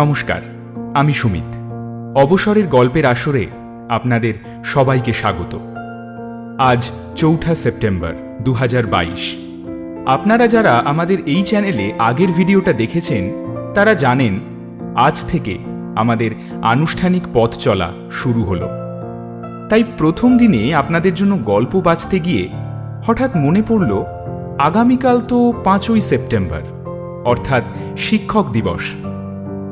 নমস্কার আমি সুমিত অবসরের গল্পের আসরে আপনাদের সবাইকে স্বাগত আজ চৌঠা সেপ্টেম্বর দু আপনারা যারা আমাদের এই চ্যানেলে আগের ভিডিওটা দেখেছেন তারা জানেন আজ থেকে আমাদের আনুষ্ঠানিক পথ চলা শুরু হলো তাই প্রথম দিনে আপনাদের জন্য গল্প বাঁচতে গিয়ে হঠাৎ মনে পড়ল আগামীকাল তো পাঁচই সেপ্টেম্বর অর্থাৎ শিক্ষক দিবস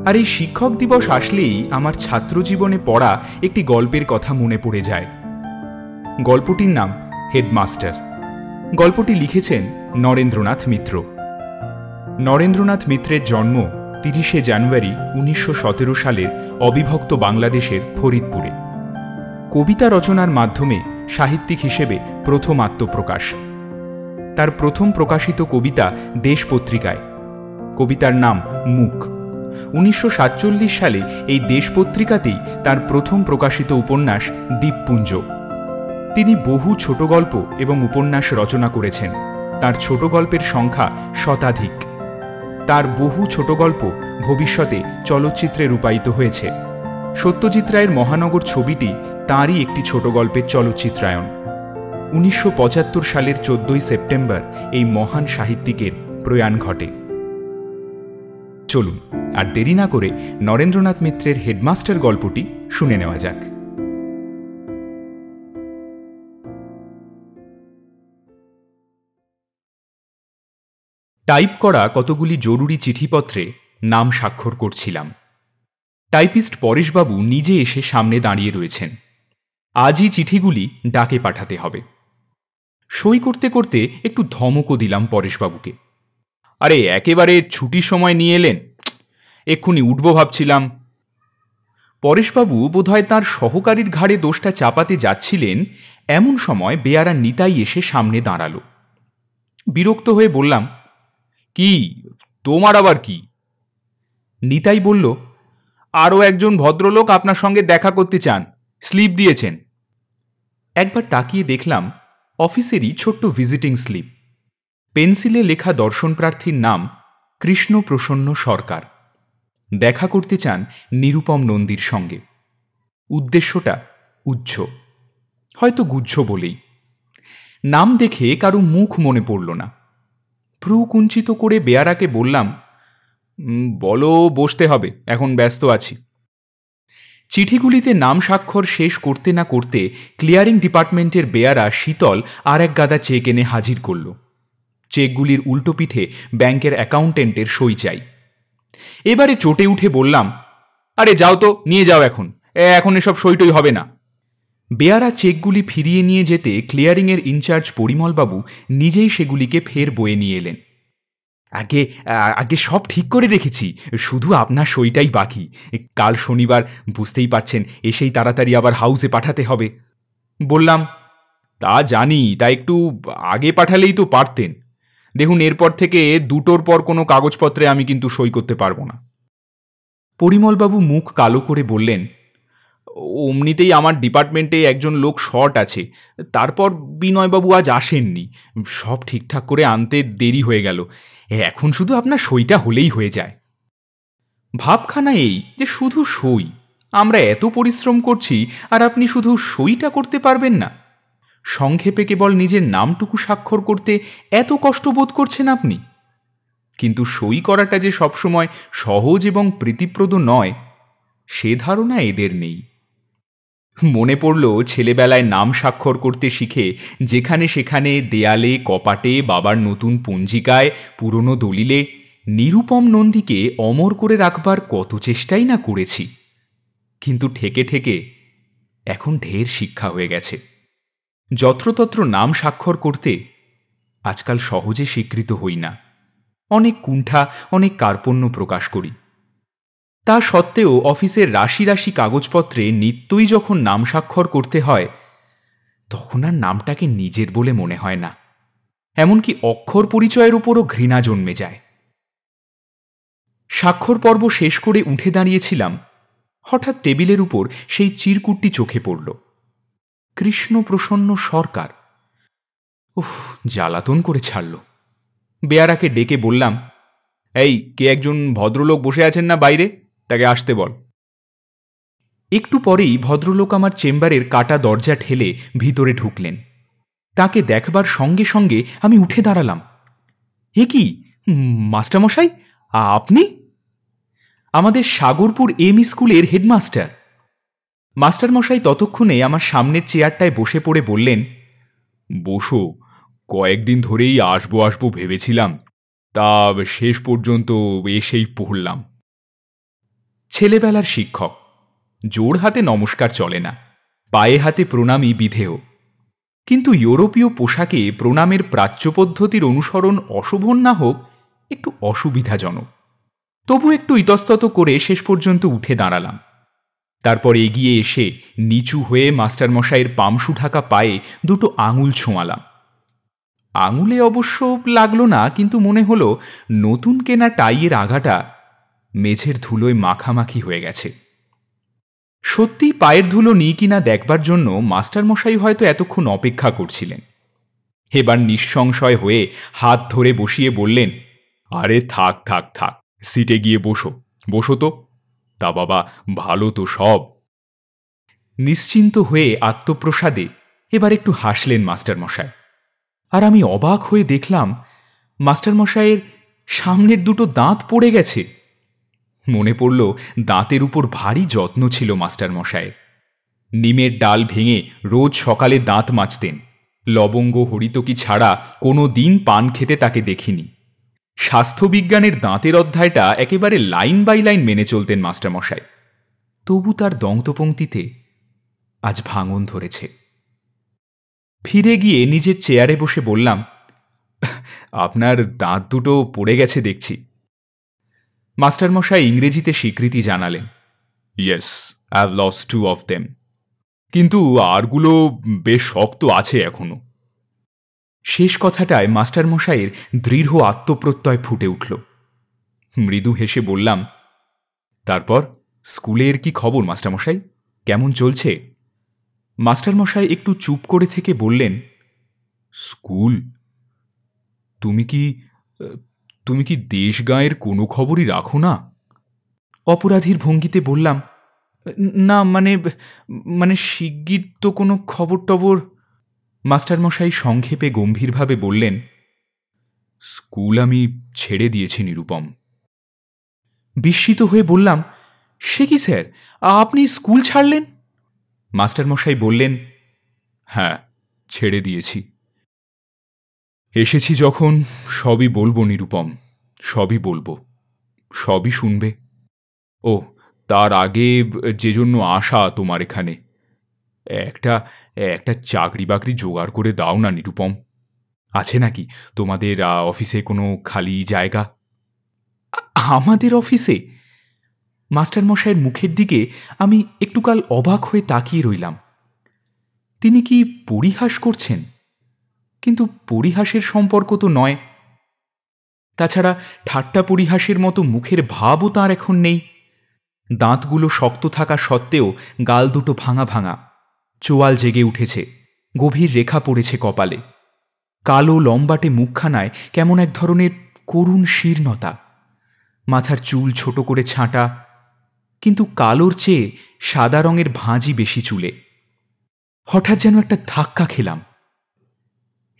আর এই শিক্ষক দিবস আসলেই আমার ছাত্র জীবনে পড়া একটি গল্পের কথা মনে পড়ে যায় গল্পটির নাম হেডমাস্টার গল্পটি লিখেছেন নরেন্দ্রনাথ মিত্র নরেন্দ্রনাথ মিত্রের জন্ম তিরিশে জানুয়ারি উনিশশো সতেরো সালের অবিভক্ত বাংলাদেশের ফরিদপুরে কবিতা রচনার মাধ্যমে সাহিত্যিক হিসেবে প্রথম আত্মপ্রকাশ তার প্রথম প্রকাশিত কবিতা দেশ পত্রিকায় কবিতার নাম মুখ উনিশশো সালে এই দেশ পত্রিকাতেই তার প্রথম প্রকাশিত উপন্যাস দ্বীপপুঞ্জ তিনি বহু ছোট গল্প এবং উপন্যাস রচনা করেছেন তার ছোট গল্পের সংখ্যা শতাধিক তার বহু ছোট গল্প ভবিষ্যতে চলচ্চিত্রে রূপায়িত হয়েছে সত্যজিৎ রায়ের মহানগর ছবিটি তাঁরই একটি ছোট গল্পের চলচ্চিত্রায়ন উনিশশো সালের চোদ্দই সেপ্টেম্বর এই মহান সাহিত্যিকের প্রয়াণ ঘটে চলুন আর দেরি না করে নরেন্দ্রনাথ মিত্রের হেডমাস্টার গল্পটি শুনে নেওয়া যাক টাইপ করা কতগুলি জরুরি চিঠিপত্রে নাম স্বাক্ষর করছিলাম টাইপিস্ট পরেশবাবু নিজে এসে সামনে দাঁড়িয়ে রয়েছেন আজই চিঠিগুলি ডাকে পাঠাতে হবে সই করতে করতে একটু ধমকও দিলাম পরেশবাবুকে আরে একেবারে ছুটির সময় নিয়ে এলেন এক্ষুনি উঠব ভাবছিলাম পরেশবাবু বোধহয় তার সহকারীর ঘাড়ে দোষটা চাপাতে যাচ্ছিলেন এমন সময় বেয়ারা নিতাই এসে সামনে দাঁড়াল বিরক্ত হয়ে বললাম কি তোমার আবার কি নিতাই বলল আরও একজন ভদ্রলোক আপনার সঙ্গে দেখা করতে চান স্লিপ দিয়েছেন একবার তাকিয়ে দেখলাম অফিসেরই ছোট্ট ভিজিটিং স্লিপ পেন্সিলে লেখা দর্শনপ্রার্থীর নাম কৃষ্ণ প্রসন্ন সরকার দেখা করতে চান নিরুপম নন্দীর সঙ্গে উদ্দেশ্যটা উচ্ছ হয়তো গুজ্জ বলেই নাম দেখে কারো মুখ মনে পড়ল না ভ্রু কুঞ্চিত করে বেয়ারাকে বললাম বলো বসতে হবে এখন ব্যস্ত আছি চিঠিগুলিতে নাম স্বাক্ষর শেষ করতে না করতে ক্লিয়ারিং ডিপার্টমেন্টের বেয়ারা শীতল আর এক গাদা চেয়ে এনে হাজির করল চেকগুলির উল্টো পিঠে ব্যাংকের অ্যাকাউন্টেন্টের সই চাই এবারে চটে উঠে বললাম আরে যাও তো নিয়ে যাও এখন এখন এসব সইটই হবে না বেয়ারা চেকগুলি ফিরিয়ে নিয়ে যেতে ক্লিয়ারিংয়ের ইনচার্জ পরিমলবাবু নিজেই সেগুলিকে ফের বয়ে নিয়ে এলেন আগে আগে সব ঠিক করে রেখেছি শুধু আপনার সইটাই বাকি কাল শনিবার বুঝতেই পারছেন এসেই তাড়াতাড়ি আবার হাউসে পাঠাতে হবে বললাম তা জানি তা একটু আগে পাঠালেই তো পারতেন দেখুন এরপর থেকে দুটোর পর কোনো কাগজপত্রে আমি কিন্তু সই করতে পারবো না পরিমলবাবু মুখ কালো করে বললেন অমনিতেই আমার ডিপার্টমেন্টে একজন লোক শর্ট আছে তারপর বিনয়বাবু আজ আসেননি সব ঠিকঠাক করে আনতে দেরি হয়ে গেল এখন শুধু আপনার সইটা হলেই হয়ে যায় ভাবখানা এই যে শুধু সই আমরা এত পরিশ্রম করছি আর আপনি শুধু সইটা করতে পারবেন না সংক্ষেপে কেবল নিজের নামটুকু স্বাক্ষর করতে এত কষ্ট বোধ করছেন আপনি কিন্তু সই করাটা যে সবসময় সহজ এবং প্রীতিপ্রদ নয় সে ধারণা এদের নেই মনে পড়ল ছেলেবেলায় নাম স্বাক্ষর করতে শিখে যেখানে সেখানে দেয়ালে কপাটে বাবার নতুন পঞ্জিকায় পুরনো দলিলে নিরুপম নন্দীকে অমর করে রাখবার কত চেষ্টাই না করেছি কিন্তু ঠেকে ঠেকে এখন ঢের শিক্ষা হয়ে গেছে যত্রতত্র নাম স্বাক্ষর করতে আজকাল সহজে স্বীকৃত হই না অনেক কুণ্ঠা অনেক কার্পণ্য প্রকাশ করি তা সত্ত্বেও অফিসের রাশি রাশি কাগজপত্রে নিত্যই যখন নাম স্বাক্ষর করতে হয় তখন আর নামটাকে নিজের বলে মনে হয় না এমনকি অক্ষর পরিচয়ের উপরও ঘৃণা জন্মে যায় স্বাক্ষর পর্ব শেষ করে উঠে দাঁড়িয়েছিলাম হঠাৎ টেবিলের উপর সেই চিরকুটটি চোখে পড়ল কৃষ্ণপ্রসন্ন সরকার উফ জ্বালাতন করে ছাড়ল বেয়ারাকে ডেকে বললাম এই কে একজন ভদ্রলোক বসে আছেন না বাইরে তাকে আসতে বল একটু পরেই ভদ্রলোক আমার চেম্বারের কাটা দরজা ঠেলে ভিতরে ঢুকলেন তাকে দেখবার সঙ্গে সঙ্গে আমি উঠে দাঁড়ালাম এ কি মাস্টারমশাই আপনি আমাদের সাগরপুর এম স্কুলের হেডমাস্টার মাস্টারমশাই ততক্ষণে আমার সামনের চেয়ারটায় বসে পড়ে বললেন বসো কয়েকদিন ধরেই আসবো আসবো ভেবেছিলাম তা শেষ পর্যন্ত এসেই পড়লাম ছেলেবেলার শিক্ষক জোর হাতে নমস্কার চলে না পায়ে হাতে প্রণামই বিধেয় কিন্তু ইউরোপীয় পোশাকে প্রণামের প্রাচ্য পদ্ধতির অনুসরণ অশোভন না হোক একটু অসুবিধাজনক তবু একটু ইতস্তত করে শেষ পর্যন্ত উঠে দাঁড়ালাম তারপর এগিয়ে এসে নিচু হয়ে মাস্টারমশাইয়ের পামশু ঢাকা পায়ে দুটো আঙুল ছোঁয়ালাম আঙুলে অবশ্য লাগলো না কিন্তু মনে হলো নতুন কেনা টাইয়ের আঘাটা মেঝের ধুলোয় মাখামাখি হয়ে গেছে সত্যি পায়ের ধুলো নি কিনা দেখবার জন্য মাস্টারমশাই হয়তো এতক্ষণ অপেক্ষা করছিলেন এবার নিঃসংশয় হয়ে হাত ধরে বসিয়ে বললেন আরে থাক থাক থাক সিটে গিয়ে বসো বসো তো তা বাবা ভালো তো সব নিশ্চিন্ত হয়ে আত্মপ্রসাদে এবার একটু হাসলেন মাস্টারমশায় আর আমি অবাক হয়ে দেখলাম মাস্টারমশায়ের সামনের দুটো দাঁত পড়ে গেছে মনে পড়ল দাঁতের উপর ভারী যত্ন ছিল মাস্টারমশায়ের নিমের ডাল ভেঙে রোজ সকালে দাঁত মাজতেন লবঙ্গ হরিতকি ছাড়া কোনো দিন পান খেতে তাকে দেখিনি স্বাস্থ্যবিজ্ঞানের দাঁতের অধ্যায়টা একেবারে লাইন বাই লাইন মেনে চলতেন মাস্টারমশাই তবু তার দন্তপঙ্ক্তিতে আজ ভাঙন ধরেছে ফিরে গিয়ে নিজের চেয়ারে বসে বললাম আপনার দাঁত দুটো পড়ে গেছে দেখছি মাস্টারমশাই ইংরেজিতে স্বীকৃতি জানালেন yes I have lost two of them কিন্তু আরগুলো বেশ শক্ত আছে এখনও শেষ কথাটায় মাস্টারমশাইয়ের দৃঢ় আত্মপ্রত্যয় ফুটে উঠল মৃদু হেসে বললাম তারপর স্কুলের কি খবর মাস্টারমশাই কেমন চলছে মাস্টারমশাই একটু চুপ করে থেকে বললেন স্কুল তুমি কি তুমি কি দেশ গাঁয়ের কোনো খবরই রাখো না অপরাধীর ভঙ্গিতে বললাম না মানে মানে শিগগির তো কোনো খবর টবর মাস্টারমশাই সংক্ষেপে গম্ভীরভাবে বললেন স্কুল আমি ছেড়ে দিয়েছি নিরুপম বিস্মিত হয়ে বললাম সে কি স্যার আপনি স্কুল ছাড়লেন মাস্টারমশাই বললেন হ্যাঁ ছেড়ে দিয়েছি এসেছি যখন সবই বলবো নিরুপম সবই বলবো সবই শুনবে ও তার আগে যে জন্য আসা তোমার এখানে একটা একটা চাকরি বাকরি জোগাড় করে দাও না নিরুপম আছে নাকি তোমাদের অফিসে কোনো খালি জায়গা আমাদের অফিসে মাস্টারমশাইয়ের মুখের দিকে আমি একটুকাল অবাক হয়ে তাকিয়ে রইলাম তিনি কি পরিহাস করছেন কিন্তু পরিহাসের সম্পর্ক তো নয় তাছাড়া ঠাট্টা পরিহাসের মতো মুখের ভাবও তাঁর এখন নেই দাঁতগুলো শক্ত থাকা সত্ত্বেও গাল দুটো ভাঙা ভাঙা চোয়াল জেগে উঠেছে গভীর রেখা পড়েছে কপালে কালো লম্বাটে মুখখানায় কেমন এক ধরনের করুণ শীর্ণতা মাথার চুল ছোট করে ছাঁটা কিন্তু কালোর চেয়ে সাদা রঙের ভাঁজি বেশি চুলে হঠাৎ যেন একটা ধাক্কা খেলাম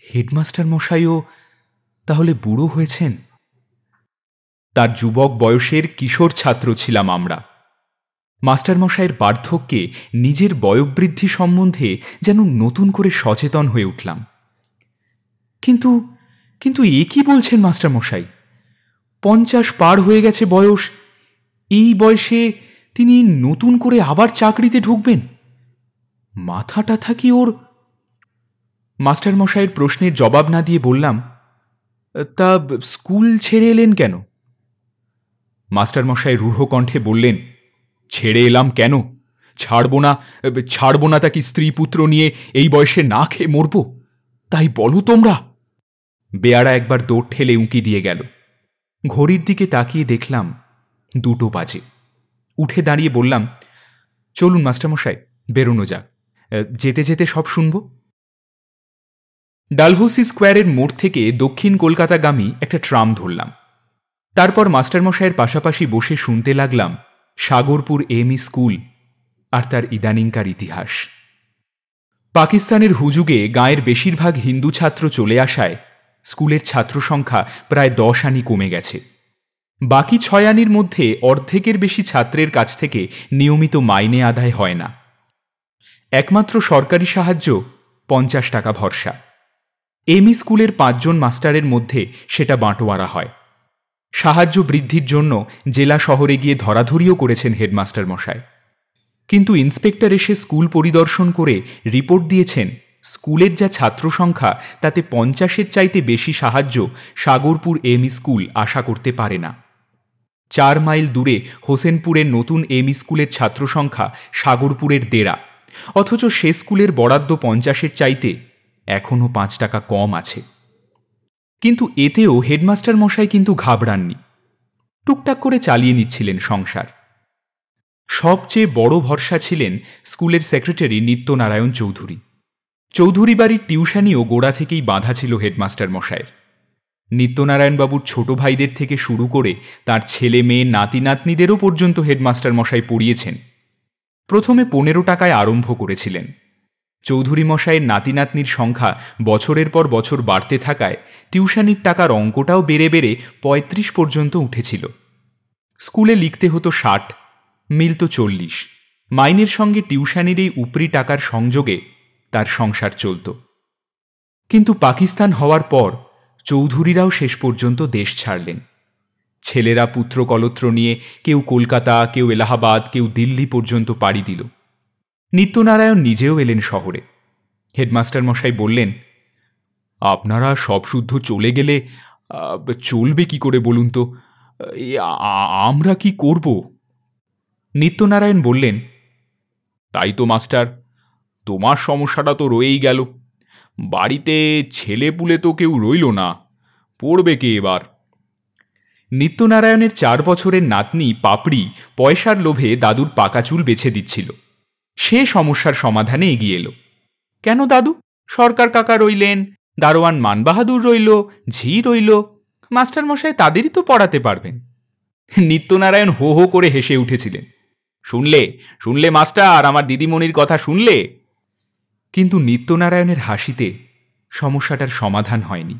হেডমাস্টার মশাইও তাহলে বুড়ো হয়েছেন তার যুবক বয়সের কিশোর ছাত্র ছিলাম আমরা মাস্টারমশাইয়ের বার্ধক্যে নিজের বয়োবৃদ্ধি সম্বন্ধে যেন নতুন করে সচেতন হয়ে উঠলাম কিন্তু কিন্তু এ কি বলছেন মাস্টারমশাই পঞ্চাশ পার হয়ে গেছে বয়স এই বয়সে তিনি নতুন করে আবার চাকরিতে ঢুকবেন মাথা টাথা কি ওর মাস্টারমশাইয়ের প্রশ্নের জবাব না দিয়ে বললাম তা স্কুল ছেড়ে এলেন কেন মাস্টারমশাই রূঢ় কণ্ঠে বললেন ছেড়ে এলাম কেন ছাড়ব না ছাড়ব না তা কি স্ত্রী পুত্র নিয়ে এই বয়সে না খেয়ে মরব তাই বলো তোমরা বেয়ারা একবার দৌড় ঠেলে উঁকি দিয়ে গেল ঘড়ির দিকে তাকিয়ে দেখলাম দুটো বাজে উঠে দাঁড়িয়ে বললাম চলুন মাস্টারমশাই বেরোনো যাক যেতে যেতে সব শুনব ডালহৌসি স্কোয়ারের মোড় থেকে দক্ষিণ কলকাতাগামী একটা ট্রাম ধরলাম তারপর মাস্টারমশাইয়ের পাশাপাশি বসে শুনতে লাগলাম সাগরপুর এমই স্কুল আর তার ইদানিংকার ইতিহাস পাকিস্তানের হুজুগে গাঁয়ের বেশিরভাগ হিন্দু ছাত্র চলে আসায় স্কুলের ছাত্র সংখ্যা প্রায় দশ আনি কমে গেছে বাকি ছয় আনির মধ্যে অর্ধেকের বেশি ছাত্রের কাছ থেকে নিয়মিত মাইনে আদায় হয় না একমাত্র সরকারি সাহায্য পঞ্চাশ টাকা ভরসা এমই স্কুলের পাঁচজন মাস্টারের মধ্যে সেটা বাঁটোয়ারা হয় সাহায্য বৃদ্ধির জন্য জেলা শহরে গিয়ে ধরাধরিও করেছেন হেডমাস্টার মশায় কিন্তু ইন্সপেক্টর এসে স্কুল পরিদর্শন করে রিপোর্ট দিয়েছেন স্কুলের যা ছাত্র সংখ্যা তাতে পঞ্চাশের চাইতে বেশি সাহায্য সাগরপুর এম স্কুল আশা করতে পারে না চার মাইল দূরে হোসেনপুরের নতুন এম স্কুলের ছাত্র সংখ্যা সাগরপুরের দেড়া অথচ সে স্কুলের বরাদ্দ পঞ্চাশের চাইতে এখনও পাঁচ টাকা কম আছে কিন্তু এতেও হেডমাস্টার মশাই কিন্তু ঘাবড়াননি টুকটাক করে চালিয়ে নিচ্ছিলেন সংসার সবচেয়ে বড় ভরসা ছিলেন স্কুলের সেক্রেটারি নিত্যনারায়ণ চৌধুরী চৌধুরী বাড়ির টিউশানিও গোড়া থেকেই বাধা ছিল হেডমাস্টার মশায়ের নিত্যনারায়ণবাবুর ছোট ভাইদের থেকে শুরু করে তার ছেলে মেয়ে নাতি নাতনিদেরও পর্যন্ত হেডমাস্টার মশাই পড়িয়েছেন প্রথমে পনেরো টাকায় আরম্ভ করেছিলেন চৌধুরী মশাইয়ের নাতি নাতনির সংখ্যা বছরের পর বছর বাড়তে থাকায় টিউশানির টাকার অঙ্কটাও বেড়ে বেড়ে পঁয়ত্রিশ পর্যন্ত উঠেছিল স্কুলে লিখতে হতো ষাট মিলত চল্লিশ মাইনের সঙ্গে টিউশানির এই উপরি টাকার সংযোগে তার সংসার চলত কিন্তু পাকিস্তান হওয়ার পর চৌধুরীরাও শেষ পর্যন্ত দেশ ছাড়লেন ছেলেরা পুত্রকলত্র নিয়ে কেউ কলকাতা কেউ এলাহাবাদ কেউ দিল্লি পর্যন্ত পাড়ি দিল নিত্যনারায়ণ নিজেও এলেন শহরে হেডমাস্টার মশাই বললেন আপনারা সব শুদ্ধ চলে গেলে চলবে কি করে বলুন তো আমরা কি করব নিত্যনারায়ণ বললেন তাই তো মাস্টার তোমার সমস্যাটা তো রয়েই গেল বাড়িতে ছেলে পুলে তো কেউ রইল না পড়বে কে এবার নিত্যনারায়ণের চার বছরের নাতনি পাপড়ি পয়সার লোভে দাদুর পাকা চুল বেছে দিচ্ছিল সে সমস্যার সমাধানে এগিয়ে এলো কেন দাদু সরকার কাকা রইলেন দারোয়ান মানবাহাদুর রইল ঝি রইল মাস্টারমশাই তাদেরই তো পড়াতে পারবেন নিত্যনারায়ণ হো হো করে হেসে উঠেছিলেন শুনলে শুনলে মাস্টার আমার দিদিমণির কথা শুনলে কিন্তু নিত্যনারায়ণের হাসিতে সমস্যাটার সমাধান হয়নি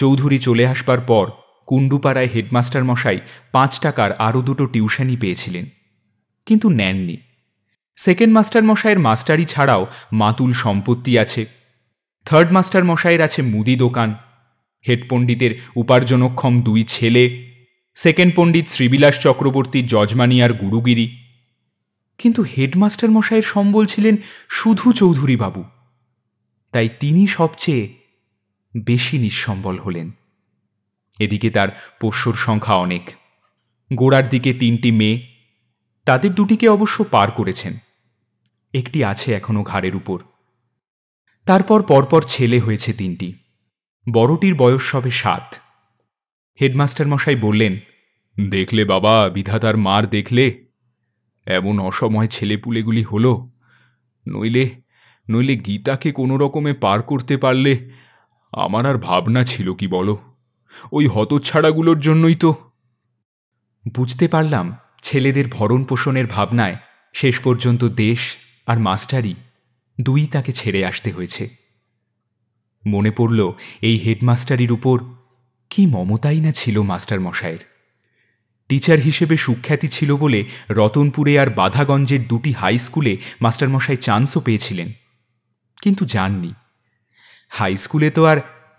চৌধুরী চলে আসবার পর কুণ্ডুপাড়ায় হেডমাস্টার মশাই পাঁচ টাকার আরও দুটো টিউশনই পেয়েছিলেন কিন্তু নেননি সেকেন্ড মাস্টার মশাইয়ের মাস্টারি ছাড়াও মাতুল সম্পত্তি আছে থার্ড মাস্টার মশাইয়ের আছে মুদি দোকান হেড পণ্ডিতের উপার্জনক্ষম দুই ছেলে সেকেন্ড পণ্ডিত শ্রীবিলাস চক্রবর্তী আর গুরুগিরি কিন্তু হেডমাস্টার মশাইয়ের সম্বল ছিলেন শুধু চৌধুরী বাবু তাই তিনি সবচেয়ে বেশি নিঃসম্বল হলেন এদিকে তার পোষ্যর সংখ্যা অনেক গোড়ার দিকে তিনটি মেয়ে তাদের দুটিকে অবশ্য পার করেছেন একটি আছে এখনও ঘাড়ের উপর তারপর পরপর ছেলে হয়েছে তিনটি বড়টির বয়স সবে সাত হেডমাস্টার মশাই বললেন দেখলে বাবা বিধাতার মার দেখলে এমন অসময় ছেলেপুলেগুলি হল নইলে নইলে গীতাকে কোনো রকমে পার করতে পারলে আমার আর ভাবনা ছিল কি বলো ওই হতচ্ছাড়াগুলোর জন্যই তো বুঝতে পারলাম ছেলেদের ভরণ পোষণের ভাবনায় শেষ পর্যন্ত দেশ আর মাস্টারই দুই তাকে ছেড়ে আসতে হয়েছে মনে পড়ল এই হেডমাস্টারির উপর কি মমতাই না ছিল মাস্টার মশায়ের টিচার হিসেবে সুখ্যাতি ছিল বলে রতনপুরে আর বাধাগঞ্জের দুটি হাই স্কুলে মাস্টারমশাই চান্সও পেয়েছিলেন কিন্তু যাননি হাই স্কুলে তো আর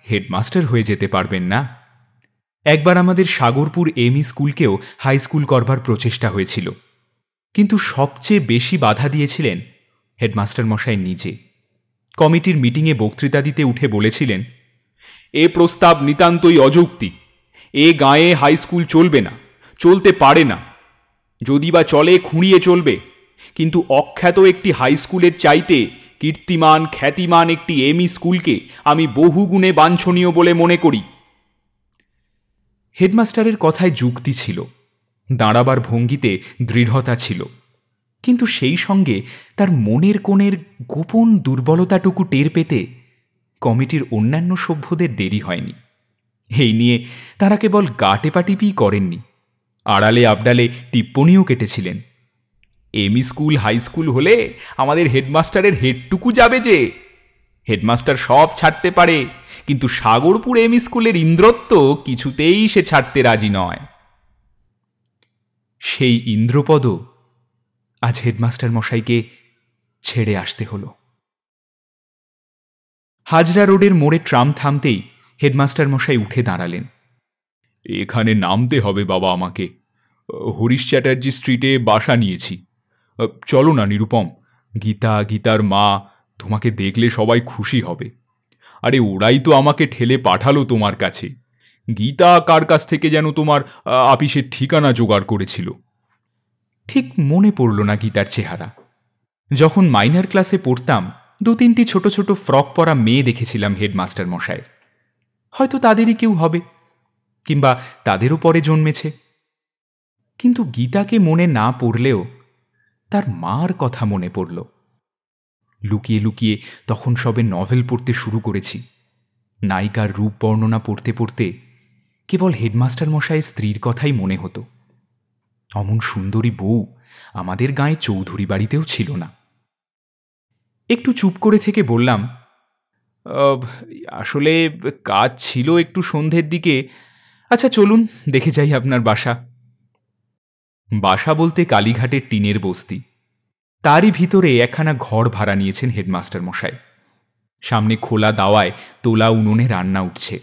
হেডমাস্টার হয়ে যেতে পারবেন না একবার আমাদের সাগরপুর এমই স্কুলকেও হাই স্কুল করবার প্রচেষ্টা হয়েছিল কিন্তু সবচেয়ে বেশি বাধা দিয়েছিলেন হেডমাস্টার মশাই নিজে কমিটির মিটিংয়ে বক্তৃতা দিতে উঠে বলেছিলেন এ প্রস্তাব নিতান্তই অযৌক্তি এ গাঁয়ে হাই স্কুল চলবে না চলতে পারে না যদি বা চলে খুঁড়িয়ে চলবে কিন্তু অখ্যাত একটি হাই স্কুলের চাইতে কীর্তিমান খ্যাতিমান একটি এমই স্কুলকে আমি বহুগুণে বাঞ্ছনীয় বলে মনে করি হেডমাস্টারের কথায় যুক্তি ছিল দাঁড়াবার ভঙ্গিতে দৃঢ়তা ছিল কিন্তু সেই সঙ্গে তার মনের কোণের গোপন দুর্বলতাটুকু টের পেতে কমিটির অন্যান্য সভ্যদের দেরি হয়নি এই নিয়ে তারা কেবল গা পাটিপি করেননি আড়ালে আবডালে টিপ্পণীও কেটেছিলেন এম স্কুল হাই স্কুল হলে আমাদের হেডমাস্টারের হেডটুকু যাবে যে হেডমাস্টার সব ছাড়তে পারে কিন্তু সাগরপুর এম স্কুলের ইন্দ্রত্ব কিছুতেই সে ছাড়তে রাজি নয় সেই ইন্দ্রপদ আজ হেডমাস্টার মশাইকে ছেড়ে আসতে হলো হাজরা রোডের মোড়ে ট্রাম থামতেই হেডমাস্টার মশাই উঠে দাঁড়ালেন এখানে নামতে হবে বাবা আমাকে হরিশ চ্যাটার্জি স্ট্রিটে বাসা নিয়েছি চলো না নিরুপম গীতা গীতার মা তোমাকে দেখলে সবাই খুশি হবে আরে ওরাই তো আমাকে ঠেলে পাঠালো তোমার কাছে গীতা কার কাছ থেকে যেন তোমার আপিসের ঠিকানা জোগাড় করেছিল ঠিক মনে পড়ল না গীতার চেহারা যখন মাইনার ক্লাসে পড়তাম দু তিনটি ছোট ছোট ফ্রক পরা মেয়ে দেখেছিলাম হেডমাস্টার মশায় হয়তো তাদেরই কেউ হবে কিংবা তাদেরও পরে জন্মেছে কিন্তু গীতাকে মনে না পড়লেও তার মার কথা মনে পড়ল লুকিয়ে লুকিয়ে তখন সবে নভেল পড়তে শুরু করেছি নায়িকার রূপ বর্ণনা পড়তে পড়তে কেবল হেডমাস্টার মশায়ের স্ত্রীর কথাই মনে হতো অমন সুন্দরী বউ আমাদের গায়ে চৌধুরী বাড়িতেও ছিল না একটু চুপ করে থেকে বললাম আসলে কাজ ছিল একটু সন্ধ্যের দিকে আচ্ছা চলুন দেখে যাই আপনার বাসা বাসা বলতে কালীঘাটের টিনের বস্তি তারই ভিতরে একখানা ঘর ভাড়া নিয়েছেন হেডমাস্টার মশাই সামনে খোলা দাওয়ায় তোলা উনুনে রান্না উঠছে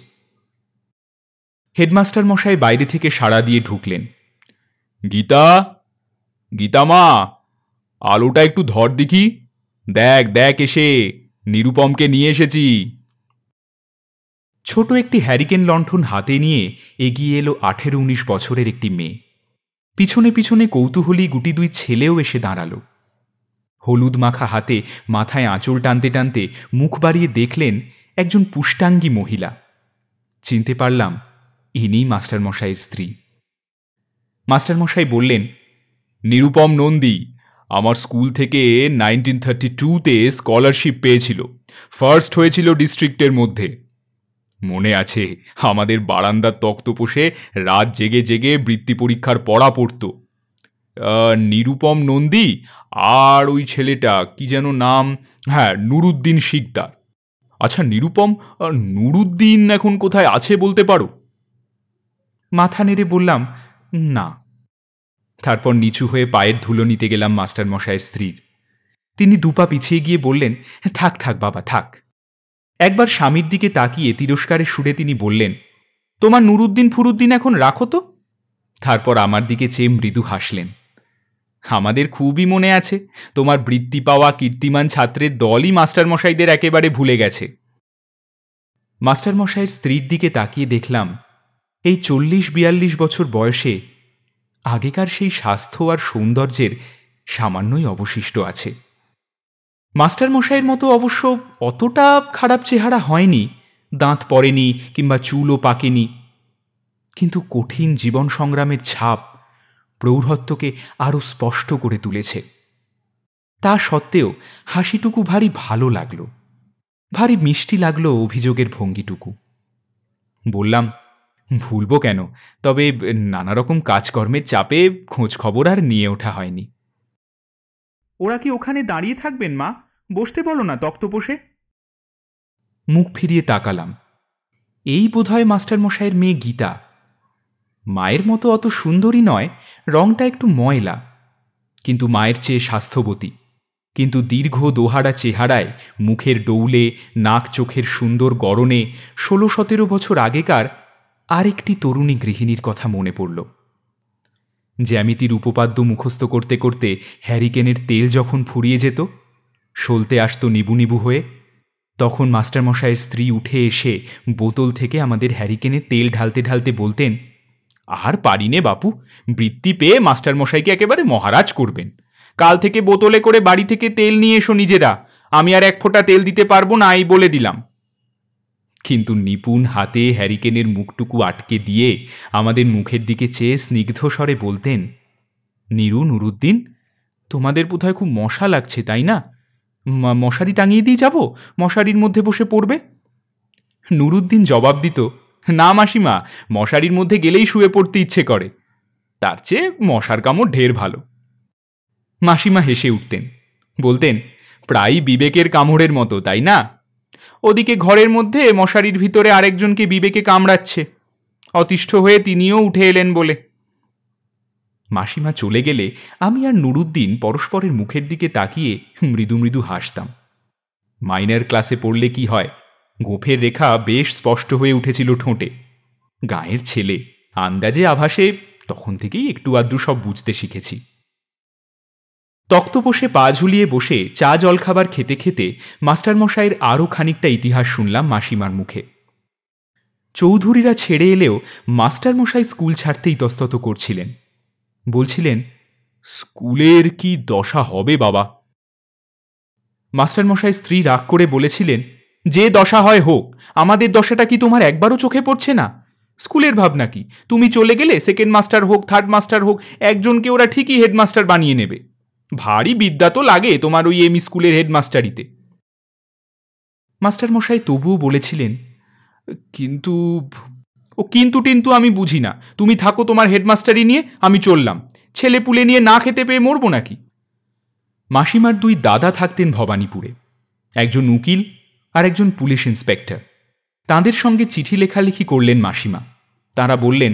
হেডমাস্টার মশাই বাইরে থেকে সাড়া দিয়ে ঢুকলেন গীতা গীতা মা আলোটা একটু ধর দেখি দেখ দেখ এসে নিরুপমকে নিয়ে এসেছি ছোট একটি হ্যারিকেন লণ্ঠন হাতে নিয়ে এগিয়ে এলো আঠেরো উনিশ বছরের একটি মেয়ে পিছনে পিছনে কৌতূহলী গুটি দুই ছেলেও এসে দাঁড়ালো হলুদ মাখা হাতে মাথায় আঁচল টানতে টানতে মুখ বাড়িয়ে দেখলেন একজন পুষ্টাঙ্গী মহিলা চিনতে পারলাম ইনি মাস্টারমশাইয়ের স্ত্রী মাস্টারমশাই বললেন নিরুপম নন্দী আমার স্কুল থেকে নাইনটিন থার্টি টুতে স্কলারশিপ পেয়েছিল ফার্স্ট হয়েছিল ডিস্ট্রিক্টের মধ্যে মনে আছে আমাদের বারান্দার তক্তপোষে রাত জেগে জেগে বৃত্তি পরীক্ষার পড়া পড়তো নিরুপম নন্দী আর ওই ছেলেটা কি যেন নাম হ্যাঁ নুরুদ্দিন শিকদার আচ্ছা নিরুপম নুরুদ্দিন এখন কোথায় আছে বলতে পারো মাথা নেড়ে বললাম না তারপর নিচু হয়ে পায়ের ধুলো নিতে গেলাম মাস্টার মশায়ের স্ত্রীর তিনি দুপা পিছিয়ে গিয়ে বললেন থাক থাক বাবা থাক একবার স্বামীর দিকে তাকিয়ে তিরস্কারের সুরে তিনি বললেন তোমার নুরুদ্দিন ফুরুদ্দিন এখন রাখো তো তারপর আমার দিকে চেয়ে মৃদু হাসলেন আমাদের খুবই মনে আছে তোমার বৃত্তি পাওয়া কীর্তিমান ছাত্রের দলই মাস্টারমশাইদের একেবারে ভুলে গেছে মাস্টারমশাইয়ের স্ত্রীর দিকে তাকিয়ে দেখলাম এই চল্লিশ বিয়াল্লিশ বছর বয়সে আগেকার সেই স্বাস্থ্য আর সৌন্দর্যের সামান্যই অবশিষ্ট আছে মাস্টারমশাইয়ের মতো অবশ্য অতটা খারাপ চেহারা হয়নি দাঁত পড়েনি কিংবা চুলও পাকেনি কিন্তু কঠিন জীবন সংগ্রামের ছাপ প্রৌঢ়ত্বকে আরও স্পষ্ট করে তুলেছে তা সত্ত্বেও হাসিটুকু ভারী ভালো লাগলো ভারী মিষ্টি লাগলো অভিযোগের ভঙ্গিটুকু বললাম ভুলবো কেন তবে নানা রকম কাজকর্মের চাপে খোঁজ খবর আর নিয়ে ওঠা হয়নি ওরা কি ওখানে দাঁড়িয়ে থাকবেন মা বসতে বলো না তক্তপোষে মুখ ফিরিয়ে তাকালাম এই বোধহয় মাস্টারমশাইয়ের মেয়ে গীতা মায়ের মতো অত সুন্দরী নয় রংটা একটু ময়লা কিন্তু মায়ের চেয়ে স্বাস্থ্যবতী কিন্তু দীর্ঘ দোহারা চেহারায় মুখের ডৌলে নাক চোখের সুন্দর গরণে ষোলো সতেরো বছর আগেকার আরেকটি তরুণী গৃহিণীর কথা মনে পড়ল জ্যামিতির উপপাদ্য মুখস্থ করতে করতে হ্যারিকেনের তেল যখন ফুরিয়ে যেত সলতে আসত নিবু নিবু হয়ে তখন মাস্টারমশায়ের স্ত্রী উঠে এসে বোতল থেকে আমাদের হ্যারিকেনে তেল ঢালতে ঢালতে বলতেন আর পারিনে বাপু বৃত্তি পেয়ে মাস্টারমশাইকে একেবারে মহারাজ করবেন কাল থেকে বোতলে করে বাড়ি থেকে তেল নিয়ে এসো নিজেরা আমি আর এক ফোঁটা তেল দিতে পারবো না এই বলে দিলাম কিন্তু নিপুণ হাতে হ্যারিকেনের মুখটুকু আটকে দিয়ে আমাদের মুখের দিকে চেয়ে স্নিগ্ধ স্বরে বলতেন নিরু নুরুদ্দিন তোমাদের বোধহয় খুব মশা লাগছে তাই না মশারি টাঙিয়ে দিয়ে যাব মশারির মধ্যে বসে পড়বে নুরুদ্দিন জবাব দিত না মাসিমা মশারির মধ্যে গেলেই শুয়ে পড়তে ইচ্ছে করে তার চেয়ে মশার কামড় ঢের ভালো মাসিমা হেসে উঠতেন বলতেন প্রায় বিবেকের কামড়ের মতো তাই না ওদিকে ঘরের মধ্যে মশারির ভিতরে আরেকজনকে বিবেকে কামড়াচ্ছে অতিষ্ঠ হয়ে তিনিও উঠে এলেন বলে মাসিমা চলে গেলে আমি আর নুরুদ্দিন পরস্পরের মুখের দিকে তাকিয়ে মৃদু মৃদু হাসতাম মাইনার ক্লাসে পড়লে কি হয় গোফের রেখা বেশ স্পষ্ট হয়ে উঠেছিল ঠোঁটে গায়ের ছেলে আন্দাজে আভাসে তখন থেকেই একটু আদ্রু সব বুঝতে শিখেছি তক্তপোষে পা ঝুলিয়ে বসে চা জলখাবার খেতে খেতে মাস্টারমশাইয়ের আরও খানিকটা ইতিহাস শুনলাম মাসিমার মুখে চৌধুরীরা ছেড়ে এলেও মাস্টারমশাই স্কুল ছাড়তেই তস্তত করছিলেন বলছিলেন স্কুলের কি দশা হবে বাবা মাস্টারমশাই স্ত্রী রাগ করে বলেছিলেন যে দশা হয় হোক আমাদের দশাটা কি তোমার একবারও চোখে পড়ছে না স্কুলের ভাবনা কি তুমি চলে গেলে সেকেন্ড মাস্টার হোক থার্ড মাস্টার হোক একজনকে ওরা ঠিকই হেডমাস্টার বানিয়ে নেবে ভারী বিদ্যা তো লাগে তোমার ওই এম e স্কুলের হেডমাস্টারিতে মাস্টারমশাই তবুও বলেছিলেন কিন্তু ও কিন্তু টিন্তু আমি বুঝি না তুমি থাকো তোমার হেডমাস্টারি নিয়ে আমি চললাম ছেলে পুলে নিয়ে না খেতে পেয়ে মরবো নাকি মাসিমার দুই দাদা থাকতেন ভবানীপুরে একজন উকিল আর একজন পুলিশ ইন্সপেক্টর তাদের সঙ্গে চিঠি লেখালেখি করলেন মাসিমা তারা বললেন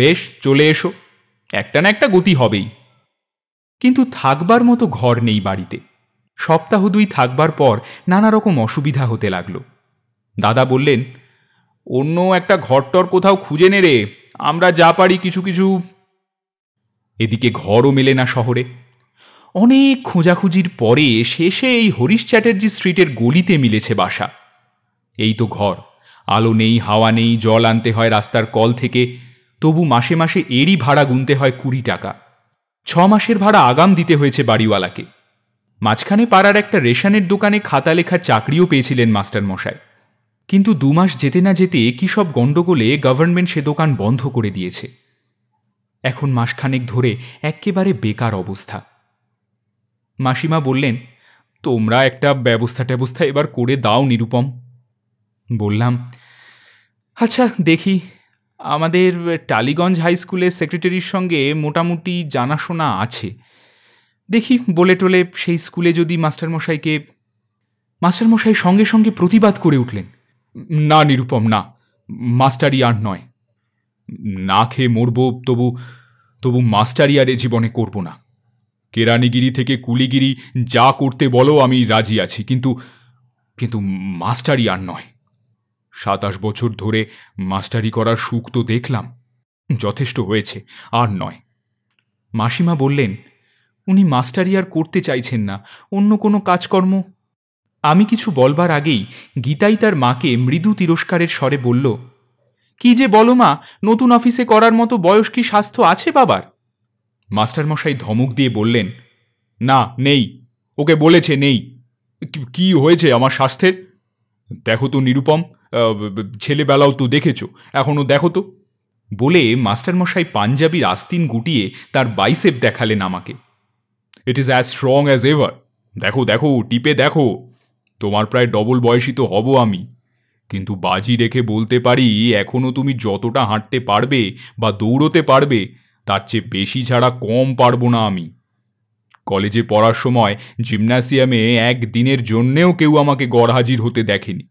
বেশ চলে এসো একটা না একটা গতি হবেই কিন্তু থাকবার মতো ঘর নেই বাড়িতে সপ্তাহ দুই থাকবার পর নানা রকম অসুবিধা হতে লাগলো দাদা বললেন অন্য একটা ঘরটর কোথাও খুঁজে নে রে আমরা যা পারি কিছু কিছু এদিকে ঘরও মেলে না শহরে অনেক খোঁজাখুঁজির পরে শেষে এই হরিশ চ্যাটার্জি স্ট্রিটের গলিতে মিলেছে বাসা এই তো ঘর আলো নেই হাওয়া নেই জল আনতে হয় রাস্তার কল থেকে তবু মাসে মাসে এরই ভাড়া গুনতে হয় কুড়ি টাকা ছ মাসের ভাড়া আগাম দিতে হয়েছে বাড়িওয়ালাকে মাঝখানে পাড়ার একটা রেশনের দোকানে খাতা লেখা চাকরিও পেয়েছিলেন মাস্টার মশাই কিন্তু দু মাস যেতে না যেতে কী সব গণ্ডগোলে গভর্নমেন্ট সে দোকান বন্ধ করে দিয়েছে এখন মাসখানেক ধরে একেবারে বেকার অবস্থা মাসিমা বললেন তোমরা একটা ব্যবস্থা ট্যাবস্থা এবার করে দাও নিরুপম বললাম আচ্ছা দেখি আমাদের টালিগঞ্জ হাই স্কুলের সেক্রেটারির সঙ্গে মোটামুটি জানাশোনা আছে দেখি বলে টোলে সেই স্কুলে যদি মাস্টারমশাইকে মাস্টারমশাই সঙ্গে সঙ্গে প্রতিবাদ করে উঠলেন না নিরুপম না মাস্টারি আর নয় না খেয়ে মরব তবু তবু মাস্টারি আর এ জীবনে করব না কেরানিগিরি থেকে কুলিগিরি যা করতে বলো আমি রাজি আছি কিন্তু কিন্তু মাস্টারি আর নয় সাতাশ বছর ধরে মাস্টারি করার সুখ তো দেখলাম যথেষ্ট হয়েছে আর নয় মাসিমা বললেন উনি মাস্টারি আর করতে চাইছেন না অন্য কোনো কাজকর্ম আমি কিছু বলবার আগেই গীতাই তার মাকে মৃদু তিরস্কারের স্বরে বলল কি যে বলো মা নতুন অফিসে করার মতো বয়স কি স্বাস্থ্য আছে বাবার মাস্টারমশাই ধমক দিয়ে বললেন না নেই ওকে বলেছে নেই কি হয়েছে আমার স্বাস্থ্যের দেখো তো নিরুপম ছেলেবেলাও তো দেখেছ এখনও দেখো তো বলে মাস্টারমশাই পাঞ্জাবির আস্তিন গুটিয়ে তার বাইসেপ দেখালেন আমাকে it is as strong as ever দেখো দেখো টিপে দেখো তোমার প্রায় ডবল বয়সী তো হব আমি কিন্তু বাজি রেখে বলতে পারি এখনও তুমি যতটা হাঁটতে পারবে বা দৌড়তে পারবে তার চেয়ে বেশি ছাড়া কম পারবো না আমি কলেজে পড়ার সময় জিমন্যাসিয়ামে একদিনের জন্যেও কেউ আমাকে গড়হাজির হতে দেখেনি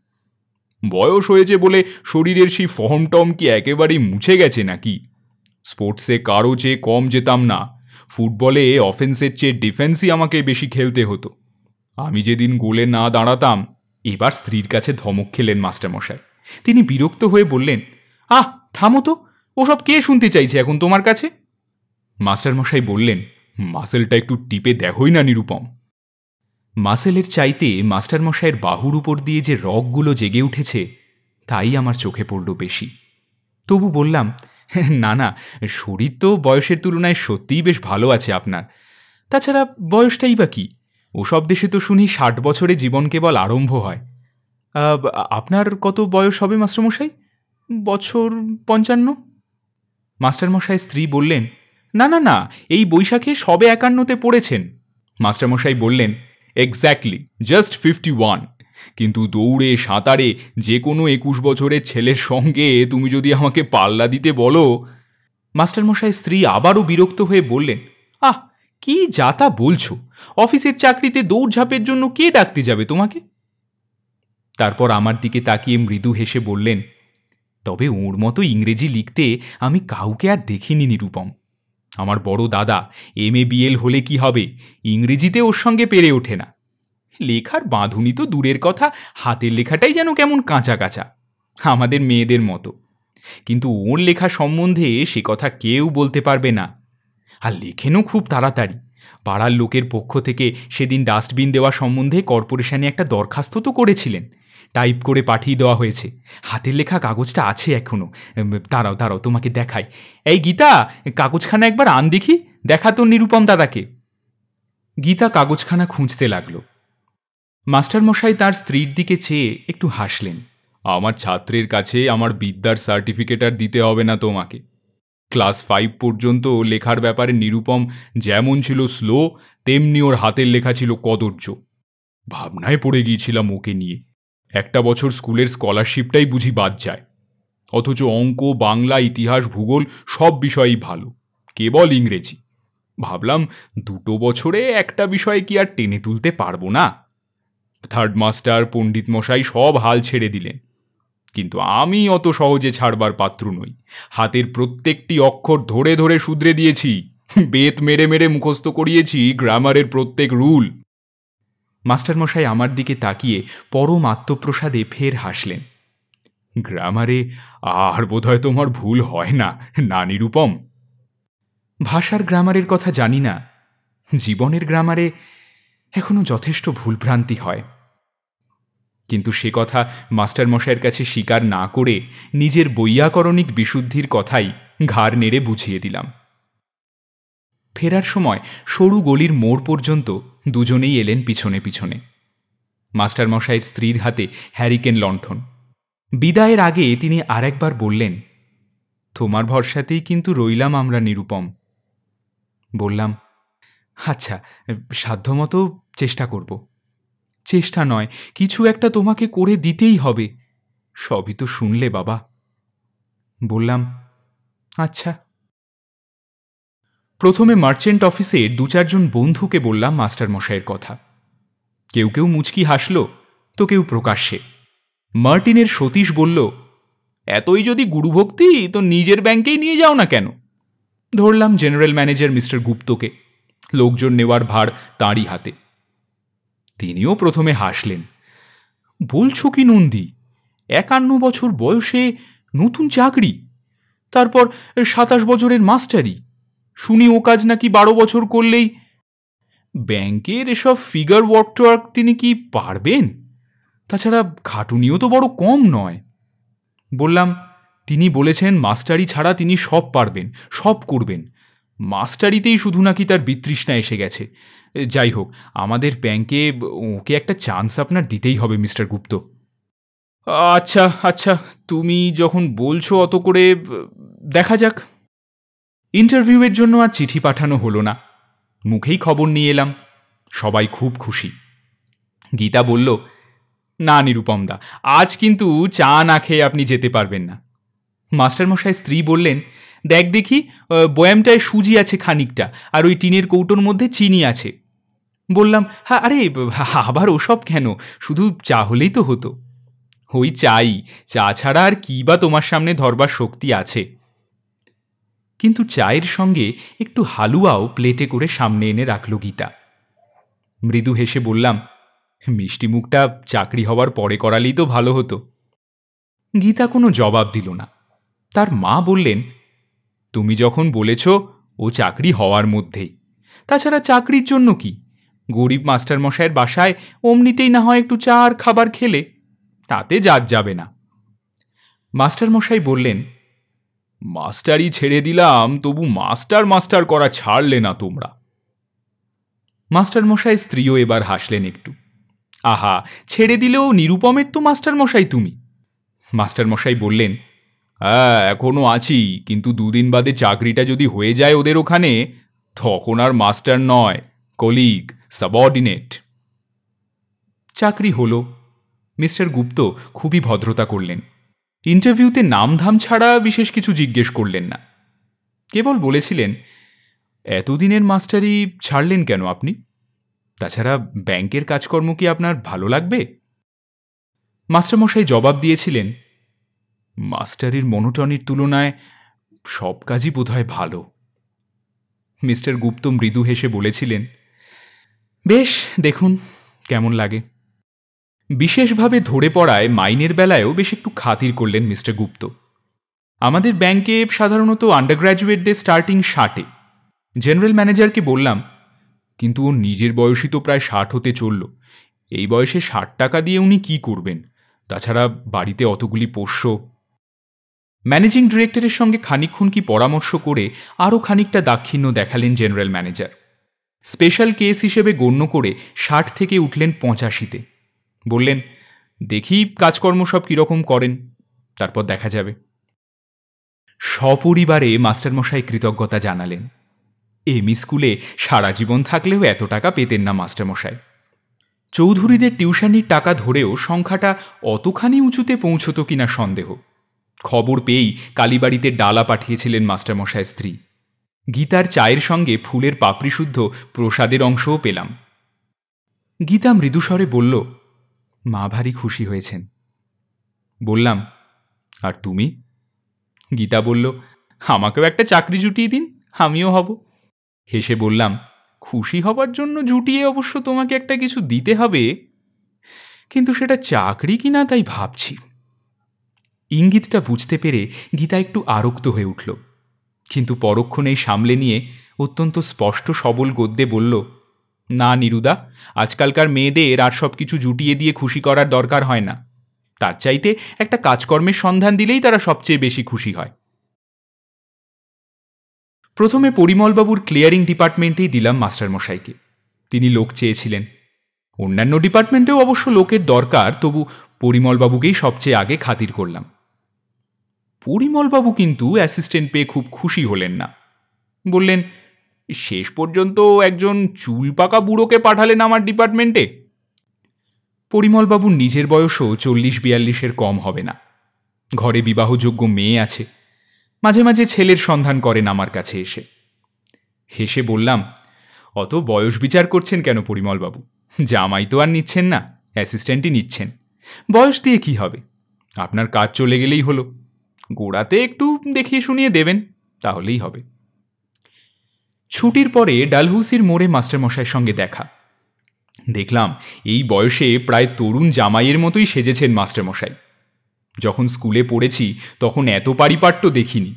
বয়স হয়েছে বলে শরীরের সেই ফর্ম টম কি একেবারেই মুছে গেছে নাকি স্পোর্টসে কারো চেয়ে কম যেতাম না ফুটবলে অফেন্সের চেয়ে ডিফেন্সই আমাকে বেশি খেলতে হতো আমি যেদিন গোলে না দাঁড়াতাম এবার স্ত্রীর কাছে ধমক খেলেন মাস্টারমশাই তিনি বিরক্ত হয়ে বললেন আহ থামো তো ওসব কে শুনতে চাইছে এখন তোমার কাছে মাস্টারমশাই বললেন মাসেলটা একটু টিপে দেখোই না নিরুপম মাসেলের চাইতে মাস্টারমশাইয়ের বাহুর উপর দিয়ে যে রগগুলো জেগে উঠেছে তাই আমার চোখে পড়ল বেশি তবু বললাম না না শরীর তো বয়সের তুলনায় সত্যিই বেশ ভালো আছে আপনার তাছাড়া বয়সটাই বা কী ওসব দেশে তো শুনি ষাট বছরে জীবন কেবল আরম্ভ হয় আপনার কত বয়স হবে মাস্টারমশাই বছর পঞ্চান্ন মাস্টারমশাই স্ত্রী বললেন না না না এই বৈশাখে সবে একান্নতে পড়েছেন মাস্টারমশাই বললেন এক্স্যাক্টলি জাস্ট ফিফটি ওয়ান কিন্তু দৌড়ে সাঁতারে যে কোনো একুশ বছরের ছেলের সঙ্গে তুমি যদি আমাকে পাল্লা দিতে বলো মাস্টারমশাই স্ত্রী আবারও বিরক্ত হয়ে বললেন আহ কি যা তা বলছ অফিসের চাকরিতে দৌড়ঝাঁপের জন্য কে ডাকতে যাবে তোমাকে তারপর আমার দিকে তাকিয়ে মৃদু হেসে বললেন তবে ওর মতো ইংরেজি লিখতে আমি কাউকে আর দেখিনি নিরূপম আমার বড় দাদা এম এ বিএল হলে কি হবে ইংরেজিতে ওর সঙ্গে পেরে ওঠে না লেখার বাঁধুনি তো দূরের কথা হাতের লেখাটাই যেন কেমন কাঁচা কাঁচা আমাদের মেয়েদের মতো কিন্তু ওর লেখা সম্বন্ধে সে কথা কেউ বলতে পারবে না আর লেখেনও খুব তাড়াতাড়ি পাড়ার লোকের পক্ষ থেকে সেদিন ডাস্টবিন দেওয়া সম্বন্ধে কর্পোরেশনে একটা দরখাস্ত তো করেছিলেন টাইপ করে পাঠিয়ে দেওয়া হয়েছে হাতের লেখা কাগজটা আছে এখনও দাঁড়াও দাঁড়াও তোমাকে দেখাই এই গীতা কাগজখানা একবার আন দেখি দেখা তো নিরুপম দাদাকে গীতা কাগজখানা খুঁজতে লাগল মাস্টারমশাই তার স্ত্রীর দিকে চেয়ে একটু হাসলেন আমার ছাত্রের কাছে আমার বিদ্যার সার্টিফিকেট আর দিতে হবে না তোমাকে ক্লাস ফাইভ পর্যন্ত লেখার ব্যাপারে নিরুপম যেমন ছিল স্লো তেমনি ওর হাতের লেখা ছিল কদর্য ভাবনায় পড়ে গিয়েছিলাম ওকে নিয়ে একটা বছর স্কুলের স্কলারশিপটাই বুঝি বাদ যায় অথচ অঙ্ক বাংলা ইতিহাস ভূগোল সব বিষয়েই ভালো কেবল ইংরেজি ভাবলাম দুটো বছরে একটা বিষয় কি আর টেনে তুলতে পারবো না থার্ড মাস্টার পণ্ডিত মশাই সব হাল ছেড়ে দিলেন কিন্তু আমি অত সহজে ছাড়বার পাত্র নই হাতের প্রত্যেকটি অক্ষর ধরে ধরে শুধরে দিয়েছি বেত মেরে মেরে মুখস্থ করিয়েছি গ্রামারের প্রত্যেক রুল মাস্টারমশাই আমার দিকে তাকিয়ে পরম আত্মপ্রসাদে ফের হাসলেন গ্রামারে আর বোধহয় তোমার ভুল হয় না না নিরুপম ভাষার গ্রামারের কথা জানি না জীবনের গ্রামারে এখনও যথেষ্ট ভুলভ্রান্তি হয় কিন্তু সে কথা মাস্টারমশাইয়ের কাছে স্বীকার না করে নিজের বৈয়াকরণিক বিশুদ্ধির কথাই ঘাড় নেড়ে বুঝিয়ে দিলাম ফেরার সময় সরু গলির মোড় পর্যন্ত দুজনেই এলেন পিছনে পিছনে মাস্টারমশাইয়ের স্ত্রীর হাতে হ্যারিকেন লণ্ঠন বিদায়ের আগে তিনি আরেকবার বললেন তোমার ভরসাতেই কিন্তু রইলাম আমরা নিরুপম বললাম আচ্ছা সাধ্যমতো চেষ্টা করব চেষ্টা নয় কিছু একটা তোমাকে করে দিতেই হবে সবই তো শুনলে বাবা বললাম আচ্ছা প্রথমে মার্চেন্ট অফিসে দু চারজন বন্ধুকে বললাম মাস্টারমশাইয়ের কথা কেউ কেউ মুচকি হাসল তো কেউ প্রকাশ্যে মার্টিনের সতীশ বলল এতই যদি গুরুভক্তি তো নিজের ব্যাংকেই নিয়ে যাও না কেন ধরলাম জেনারেল ম্যানেজার মিস্টার গুপ্তকে লোকজন নেওয়ার ভার তাঁরই হাতে তিনিও প্রথমে হাসলেন বলছো কি নন্দী একান্ন বছর বয়সে নতুন চাকরি তারপর সাতাশ বছরের মাস্টারি শুনি ও কাজ নাকি বারো বছর করলেই ব্যাংকের এসব ফিগার ওয়ার্ক টোয়ার্ক তিনি কি পারবেন তাছাড়া খাটুনিও তো বড় কম নয় বললাম তিনি বলেছেন মাস্টারি ছাড়া তিনি সব পারবেন সব করবেন মাস্টারিতেই শুধু নাকি তার বিতৃষ্ণা এসে গেছে যাই হোক আমাদের ব্যাংকে ওকে একটা চান্স আপনার দিতেই হবে মিস্টার গুপ্ত আচ্ছা আচ্ছা তুমি যখন বলছো অত করে দেখা যাক ইন্টারভিউয়ের জন্য আর চিঠি পাঠানো হলো না মুখেই খবর নিয়ে এলাম সবাই খুব খুশি গীতা বলল না নিরুপমদা আজ কিন্তু চা না খেয়ে আপনি যেতে পারবেন না মাস্টারমশাই স্ত্রী বললেন দেখ দেখি বয়ামটায় সুজি আছে খানিকটা আর ওই টিনের কৌটোর মধ্যে চিনি আছে বললাম হ্যাঁ আরে আবার ওসব কেন শুধু চা হলেই তো হতো ওই চাই চা ছাড়া আর কী বা তোমার সামনে ধরবার শক্তি আছে কিন্তু চায়ের সঙ্গে একটু হালুয়াও প্লেটে করে সামনে এনে রাখল গীতা মৃদু হেসে বললাম মিষ্টি মুখটা চাকরি হওয়ার পরে করালেই তো ভালো হতো গীতা কোনো জবাব দিল না তার মা বললেন তুমি যখন বলেছ ও চাকরি হওয়ার মধ্যেই তাছাড়া চাকরির জন্য কি গরিব মাস্টারমশায়ের বাসায় অমনিতেই না হয় একটু চা আর খাবার খেলে তাতে যাত যাবে না মাস্টারমশাই বললেন মাস্টারই ছেড়ে দিলাম তবু মাস্টার মাস্টার করা ছাড়লে না তোমরা মাস্টার মশাই স্ত্রীও এবার হাসলেন একটু আহা ছেড়ে দিলেও নিরুপমের তো মাস্টার মশাই তুমি মাস্টার মশাই বললেন হ্যাঁ এখনও আছি কিন্তু দুদিন বাদে চাকরিটা যদি হয়ে যায় ওদের ওখানে তখন আর মাস্টার নয় কলিগ সাবঅর্ডিনেট চাকরি হলো মিস্টার গুপ্ত খুবই ভদ্রতা করলেন ইন্টারভিউতে নামধাম ছাড়া বিশেষ কিছু জিজ্ঞেস করলেন না কেবল বলেছিলেন এতদিনের মাস্টারি ছাড়লেন কেন আপনি তাছাড়া ব্যাংকের কাজকর্ম কি আপনার ভালো লাগবে মাস্টারমশাই জবাব দিয়েছিলেন মাস্টারির মনোটনির তুলনায় সব কাজই বোধহয় ভালো মিস্টার গুপ্ত মৃদু হেসে বলেছিলেন বেশ দেখুন কেমন লাগে বিশেষভাবে ধরে পড়ায় মাইনের বেলায়ও বেশ একটু খাতির করলেন মিস্টার গুপ্ত আমাদের ব্যাংকে সাধারণত আন্ডার গ্র্যাজুয়েটদের স্টার্টিং ষাটে জেনারেল ম্যানেজারকে বললাম কিন্তু ও নিজের বয়সই তো প্রায় ষাট হতে চলল এই বয়সে ষাট টাকা দিয়ে উনি কি করবেন তাছাড়া বাড়িতে অতগুলি পোষ্য ম্যানেজিং ডিরেক্টরের সঙ্গে খানিক্ষণ কি পরামর্শ করে আরও খানিকটা দাক্ষিণ্য দেখালেন জেনারেল ম্যানেজার স্পেশাল কেস হিসেবে গণ্য করে ষাট থেকে উঠলেন পঁচাশিতে বললেন দেখি কাজকর্ম সব কীরকম করেন তারপর দেখা যাবে সপরিবারে মাস্টারমশাই কৃতজ্ঞতা জানালেন এমই স্কুলে সারা জীবন থাকলেও এত টাকা পেতেন না মাস্টারমশাই চৌধুরীদের টিউশনির টাকা ধরেও সংখ্যাটা অতখানি উঁচুতে পৌঁছত কিনা সন্দেহ খবর পেয়েই কালীবাড়িতে ডালা পাঠিয়েছিলেন মাস্টারমশায় স্ত্রী গীতার চায়ের সঙ্গে ফুলের পাপড়িশুদ্ধ প্রসাদের অংশও পেলাম গীতা মৃদুস্বরে বলল মা ভারী খুশি হয়েছেন বললাম আর তুমি গীতা বলল আমাকেও একটা চাকরি জুটিয়ে দিন আমিও হব হেসে বললাম খুশি হবার জন্য জুটিয়ে অবশ্য তোমাকে একটা কিছু দিতে হবে কিন্তু সেটা চাকরি কিনা তাই ভাবছি ইঙ্গিতটা বুঝতে পেরে গীতা একটু আরক্ত হয়ে উঠল কিন্তু পরক্ষণেই সামলে নিয়ে অত্যন্ত স্পষ্ট সবল গদ্যে বলল না নিরুদা আজকালকার মেয়েদের আর সব কিছু জুটিয়ে দিয়ে খুশি করার দরকার হয় না তার চাইতে একটা কাজকর্মের সন্ধান দিলেই তারা সবচেয়ে বেশি খুশি হয় প্রথমে পরিমলবাবুর ক্লিয়ারিং ডিপার্টমেন্টেই দিলাম মাস্টারমশাইকে তিনি লোক চেয়েছিলেন অন্যান্য ডিপার্টমেন্টেও অবশ্য লোকের দরকার তবু পরিমলবাবুকেই সবচেয়ে আগে খাতির করলাম পরিমলবাবু কিন্তু অ্যাসিস্ট্যান্ট পেয়ে খুব খুশি হলেন না বললেন শেষ পর্যন্ত একজন চুল পাকা বুড়োকে পাঠালেন আমার ডিপার্টমেন্টে পরিমলবাবুর নিজের বয়সও চল্লিশ বিয়াল্লিশের কম হবে না ঘরে বিবাহযোগ্য মেয়ে আছে মাঝে মাঝে ছেলের সন্ধান করেন আমার কাছে এসে হেসে বললাম অত বয়স বিচার করছেন কেন পরিমলবাবু জামাই তো আর নিচ্ছেন না অ্যাসিস্ট্যান্টই নিচ্ছেন বয়স দিয়ে কি হবে আপনার কাজ চলে গেলেই হলো গোড়াতে একটু দেখিয়ে শুনিয়ে দেবেন তাহলেই হবে ছুটির পরে ডালহৌসির মোড়ে মাস্টারমশাইয়ের সঙ্গে দেখা দেখলাম এই বয়সে প্রায় তরুণ জামাইয়ের মতোই সেজেছেন মাস্টারমশাই যখন স্কুলে পড়েছি তখন এত পারিপাট্য দেখিনি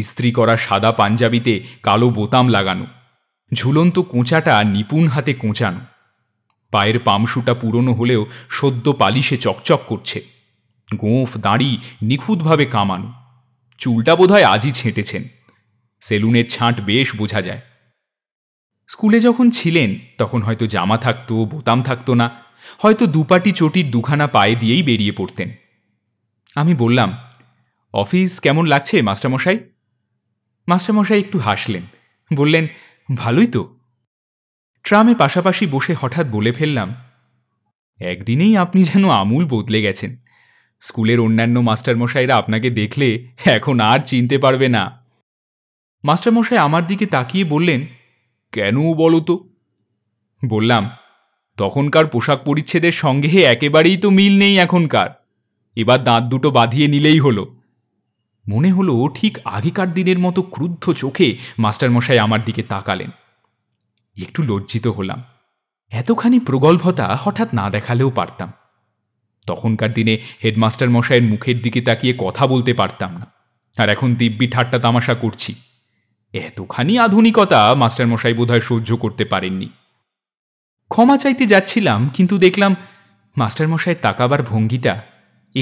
ইস্ত্রি করা সাদা পাঞ্জাবিতে কালো বোতাম লাগানো ঝুলন্ত কোঁচাটা নিপুণ হাতে কোঁচানো পায়ের পামশুটা পুরনো হলেও সদ্য পালিশে চকচক করছে গোঁফ দাঁড়ি নিখুঁতভাবে কামানো চুলটা বোধহয় আজই ছেঁটেছেন সেলুনের ছাঁট বেশ বোঝা যায় স্কুলে যখন ছিলেন তখন হয়তো জামা থাকতো বোতাম থাকতো না হয়তো দুপাটি চটির দুখানা পায়ে দিয়েই বেরিয়ে পড়তেন আমি বললাম অফিস কেমন লাগছে মাস্টারমশাই মাস্টারমশাই একটু হাসলেন বললেন ভালোই তো ট্রামে পাশাপাশি বসে হঠাৎ বলে ফেললাম একদিনেই আপনি যেন আমূল বদলে গেছেন স্কুলের অন্যান্য মাস্টারমশাইরা আপনাকে দেখলে এখন আর চিনতে পারবে না মাস্টারমশাই আমার দিকে তাকিয়ে বললেন কেন বলো তো বললাম তখনকার পোশাক পরিচ্ছেদের সঙ্গে একেবারেই তো মিল নেই এখনকার এবার দাঁত দুটো বাঁধিয়ে নিলেই হলো মনে হলো ঠিক আগেকার দিনের মতো ক্রুদ্ধ চোখে মাস্টারমশাই আমার দিকে তাকালেন একটু লজ্জিত হলাম এতখানি প্রগল্ভতা হঠাৎ না দেখালেও পারতাম তখনকার দিনে হেডমাস্টার মশাইয়ের মুখের দিকে তাকিয়ে কথা বলতে পারতাম না আর এখন দিব্যি ঠাট্টা তামাশা করছি এতখানি আধুনিকতা মাস্টারমশাই বোধহয় সহ্য করতে পারেননি ক্ষমা চাইতে যাচ্ছিলাম কিন্তু দেখলাম মাস্টারমশাইয়ের তাকাবার ভঙ্গিটা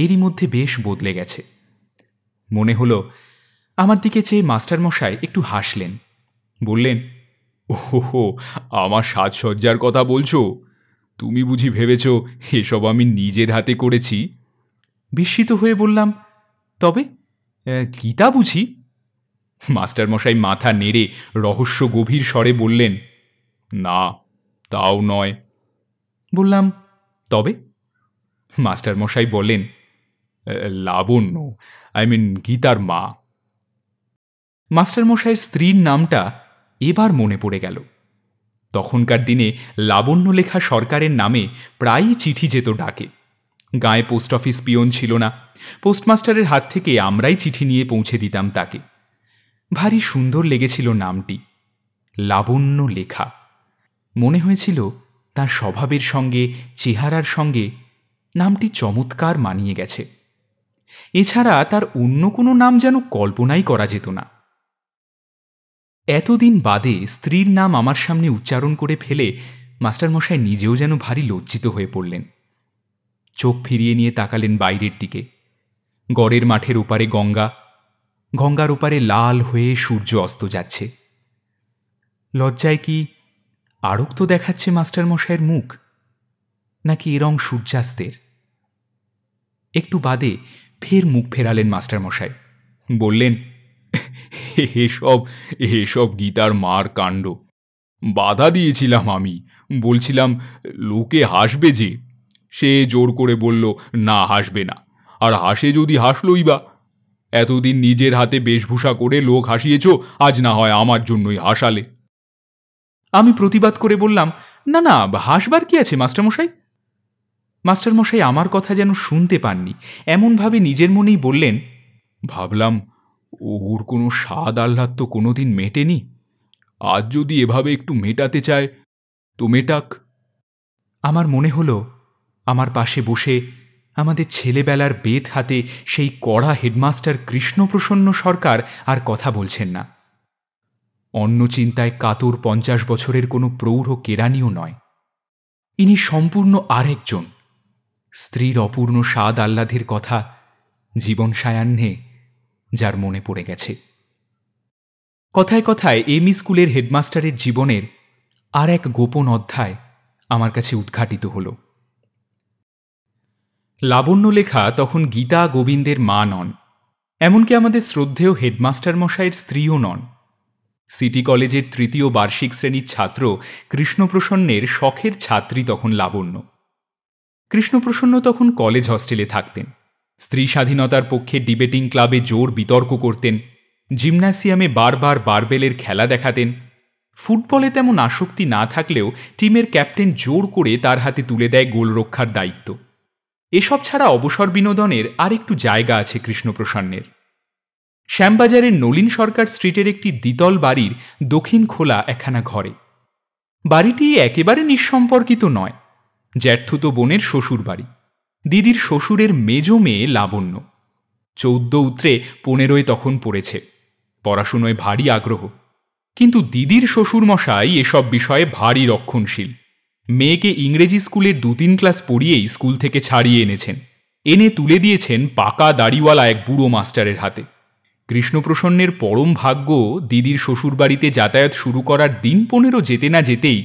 এরই মধ্যে বেশ বদলে গেছে মনে হলো আমার দিকে চেয়ে মাস্টারমশাই একটু হাসলেন বললেন ওহো আমার সাজসজ্জার কথা বলছো তুমি বুঝি ভেবেছ এসব আমি নিজের হাতে করেছি বিস্মিত হয়ে বললাম তবে গীতা বুঝি মাস্টারমশাই মাথা নেড়ে রহস্য গভীর স্বরে বললেন না তাও নয় বললাম তবে মাস্টারমশাই বলেন লাবণ্য আই মিন গীতার মা মাস্টারমশাইয়ের স্ত্রীর নামটা এবার মনে পড়ে গেল তখনকার দিনে লাবণ্য লেখা সরকারের নামে প্রায়ই চিঠি যেত ডাকে গায়ে পোস্ট অফিস পিয়ন ছিল না পোস্টমাস্টারের হাত থেকে আমরাই চিঠি নিয়ে পৌঁছে দিতাম তাকে ভারী সুন্দর লেগেছিল নামটি লাবণ্য লেখা মনে হয়েছিল তার স্বভাবের সঙ্গে চেহারার সঙ্গে নামটি চমৎকার মানিয়ে গেছে এছাড়া তার অন্য কোনো নাম যেন কল্পনাই করা যেত না এতদিন বাদে স্ত্রীর নাম আমার সামনে উচ্চারণ করে ফেলে মাস্টারমশাই নিজেও যেন ভারী লজ্জিত হয়ে পড়লেন চোখ ফিরিয়ে নিয়ে তাকালেন বাইরের দিকে গড়ের মাঠের ওপারে গঙ্গা গঙ্গার ওপারে লাল হয়ে সূর্য অস্ত যাচ্ছে লজ্জায় কি আরক্ত দেখাচ্ছে মাস্টারমশাইয়ের মুখ নাকি এরং সূর্যাস্তের একটু বাদে ফের মুখ ফেরালেন মাস্টারমশাই বললেন এসব এসব গীতার মার কাণ্ড বাধা দিয়েছিলাম আমি বলছিলাম লোকে হাসবে যে সে জোর করে বলল না হাসবে না আর হাসে যদি হাসলই বা এতদিন নিজের হাতে বেশভূষা করে লোক হাসিয়েছ আজ না হয় আমার জন্যই হাসালে আমি প্রতিবাদ করে বললাম না না হাসবার কি আছে মাস্টারমশাই মাস্টারমশাই আমার কথা যেন শুনতে পাননি এমনভাবে নিজের মনেই বললেন ভাবলাম ওর কোনো স্বাদ আহ্লাদ তো কোনোদিন মেটেনি আজ যদি এভাবে একটু মেটাতে চায় তো মেটাক আমার মনে হলো আমার পাশে বসে আমাদের ছেলেবেলার বেত হাতে সেই কড়া হেডমাস্টার কৃষ্ণপ্রসন্ন সরকার আর কথা বলছেন না অন্য চিন্তায় কাতর পঞ্চাশ বছরের কোনো প্রৌঢ় কেরানিও নয় ইনি সম্পূর্ণ আরেকজন স্ত্রীর অপূর্ণ স্বাদ আহ্লাদের কথা জীবন সায়াহ্নে যার মনে পড়ে গেছে কথায় কথায় এম স্কুলের হেডমাস্টারের জীবনের আর এক গোপন অধ্যায় আমার কাছে উদ্ঘাটিত হলো লাবণ্যলেখা তখন গীতা গোবিন্দের মা নন এমনকি আমাদের শ্রদ্ধেয় হেডমাস্টার মশাইয়ের স্ত্রীও নন সিটি কলেজের তৃতীয় বার্ষিক শ্রেণীর ছাত্র কৃষ্ণপ্রসন্নের শখের ছাত্রী তখন লাবণ্য কৃষ্ণপ্রসন্ন তখন কলেজ হস্টেলে থাকতেন স্ত্রী স্বাধীনতার পক্ষে ডিবেটিং ক্লাবে জোর বিতর্ক করতেন জিমন্যাসিয়ামে বারবার বারবেলের খেলা দেখাতেন ফুটবলে তেমন আসক্তি না থাকলেও টিমের ক্যাপ্টেন জোর করে তার হাতে তুলে দেয় গোলরক্ষার দায়িত্ব এসব ছাড়া অবসর বিনোদনের আরেকটু জায়গা আছে কৃষ্ণপ্রসন্নের শ্যামবাজারের নলিন সরকার স্ট্রিটের একটি দ্বিতল বাড়ির দক্ষিণ খোলা একখানা ঘরে বাড়িটি একেবারে নিঃসম্পর্কিত নয় জ্যাঠুতো বোনের শ্বশুর বাড়ি দিদির শ্বশুরের মেজ মেয়ে লাবণ্য চৌদ্দ উত্রে পনেরোয় তখন পড়েছে পড়াশুনোয় ভারী আগ্রহ কিন্তু দিদির শ্বশুরমশাই এসব বিষয়ে ভারী রক্ষণশীল মেয়েকে ইংরেজি স্কুলের দু তিন ক্লাস পড়িয়েই স্কুল থেকে ছাড়িয়ে এনেছেন এনে তুলে দিয়েছেন পাকা দাড়িওয়ালা এক বুড়ো মাস্টারের হাতে কৃষ্ণপ্রসন্নের পরম ভাগ্য দিদির শ্বশুরবাড়িতে যাতায়াত শুরু করার দিন পনেরো যেতে না যেতেই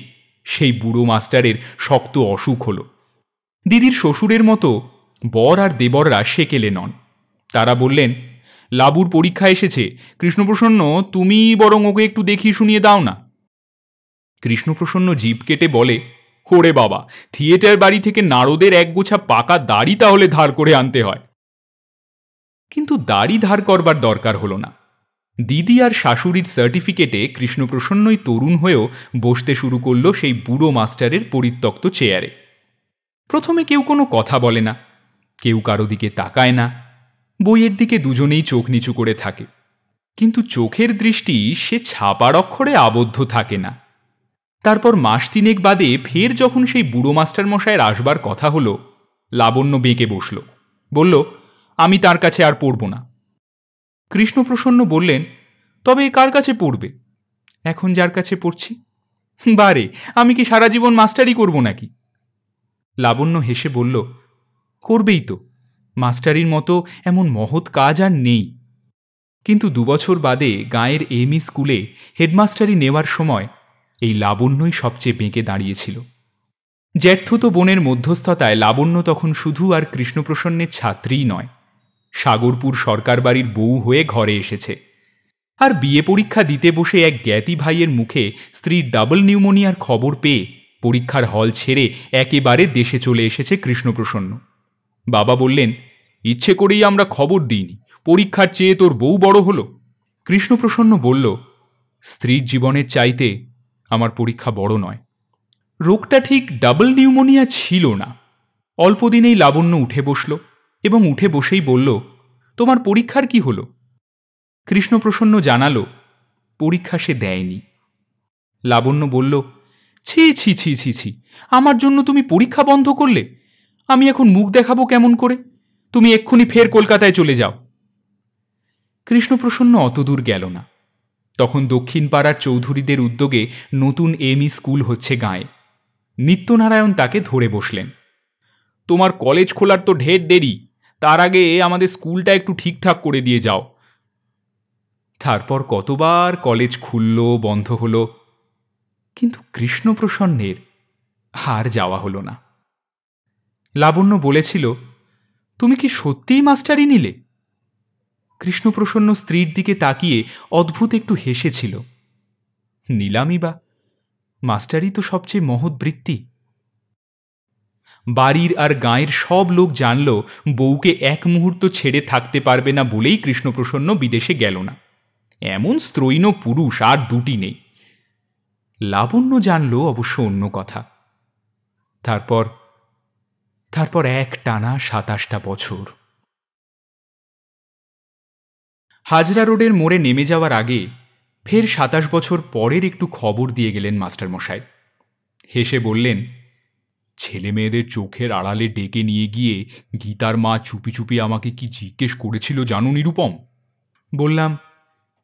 সেই বুড়ো মাস্টারের শক্ত অসুখ হল দিদির শ্বশুরের মতো বর আর দেবররা সেকেলে নন তারা বললেন লাবুর পরীক্ষা এসেছে কৃষ্ণপ্রসন্ন তুমি বরং ওকে একটু দেখিয়ে শুনিয়ে দাও না কৃষ্ণপ্রসন্ন জীব কেটে বলে ওরে বাবা থিয়েটার বাড়ি থেকে নারদের একগোছা পাকা দাড়ি তাহলে ধার করে আনতে হয় কিন্তু দাড়ি ধার করবার দরকার হলো না দিদি আর শাশুড়ির সার্টিফিকেটে কৃষ্ণপ্রসন্নই তরুণ হয়েও বসতে শুরু করল সেই বুড়ো মাস্টারের পরিত্যক্ত চেয়ারে প্রথমে কেউ কোনো কথা বলে না কেউ কারো দিকে তাকায় না বইয়ের দিকে দুজনেই চোখ নিচু করে থাকে কিন্তু চোখের দৃষ্টি সে ছাপার অক্ষরে আবদ্ধ থাকে না তারপর মাস তিনেক বাদে ফের যখন সেই বুড়ো মাস্টার মশায়ের আসবার কথা হলো লাবণ্য বেঁকে বসল বলল আমি তার কাছে আর পড়ব না কৃষ্ণপ্রসন্ন বললেন তবে কার কাছে পড়বে এখন যার কাছে পড়ছি বারে আমি কি সারা জীবন মাস্টারি করব নাকি লাবণ্য হেসে বলল করবেই তো মাস্টারির মতো এমন মহৎ কাজ আর নেই কিন্তু দুবছর বাদে গাঁয়ের এমই স্কুলে হেডমাস্টারি নেওয়ার সময় এই লাবণ্যই সবচেয়ে বেঁকে দাঁড়িয়েছিল জ্যাঠুত বোনের মধ্যস্থতায় লাবণ্য তখন শুধু আর কৃষ্ণপ্রসন্নের ছাত্রীই নয় সাগরপুর সরকার বাড়ির বউ হয়ে ঘরে এসেছে আর বিয়ে পরীক্ষা দিতে বসে এক জ্ঞাতি ভাইয়ের মুখে স্ত্রীর ডাবল নিউমোনিয়ার খবর পেয়ে পরীক্ষার হল ছেড়ে একেবারে দেশে চলে এসেছে কৃষ্ণপ্রসন্ন বাবা বললেন ইচ্ছে করেই আমরা খবর দিইনি পরীক্ষার চেয়ে তোর বউ বড় হলো কৃষ্ণপ্রসন্ন বলল স্ত্রীর জীবনের চাইতে আমার পরীক্ষা বড় নয় রোগটা ঠিক ডাবল নিউমোনিয়া ছিল না অল্প দিনেই লাবণ্য উঠে বসল এবং উঠে বসেই বলল তোমার পরীক্ষার কি হল কৃষ্ণপ্রসন্ন জানালো পরীক্ষা সে দেয়নি লাবণ্য বলল ছি ছি ছি ছি ছি আমার জন্য তুমি পরীক্ষা বন্ধ করলে আমি এখন মুখ দেখাবো কেমন করে তুমি এক্ষুনি ফের কলকাতায় চলে যাও কৃষ্ণপ্রসন্ন অতদূর গেল না তখন দক্ষিণপাড়ার চৌধুরীদের উদ্যোগে নতুন এমই স্কুল হচ্ছে গাঁয়ে নিত্যনারায়ণ তাকে ধরে বসলেন তোমার কলেজ খোলার তো ঢের দেরি তার আগে আমাদের স্কুলটা একটু ঠিকঠাক করে দিয়ে যাও তারপর কতবার কলেজ খুলল বন্ধ হলো কিন্তু কৃষ্ণপ্রসন্নের হার যাওয়া হলো না লাবণ্য বলেছিল তুমি কি সত্যিই মাস্টারি নিলে কৃষ্ণপ্রসন্ন স্ত্রীর দিকে তাকিয়ে অদ্ভুত একটু হেসেছিল নিলামই বা মাস্টারই তো সবচেয়ে মহৎ বৃত্তি বাড়ির আর গাঁয়ের সব লোক জানল বউকে এক মুহূর্ত ছেড়ে থাকতে পারবে না বলেই কৃষ্ণপ্রসন্ন বিদেশে গেল না এমন স্ত্রৈণ পুরুষ আর দুটি নেই লাবণ্য জানল অবশ্য অন্য কথা তারপর তারপর এক টানা সাতাশটা বছর হাজরা রোডের মোড়ে নেমে যাওয়ার আগে ফের সাতাশ বছর পরের একটু খবর দিয়ে গেলেন মাস্টারমশাই হেসে বললেন ছেলে মেয়েদের চোখের আড়ালে ডেকে নিয়ে গিয়ে গীতার মা চুপি চুপি আমাকে কি জিজ্ঞেস করেছিল জানো নিরুপম বললাম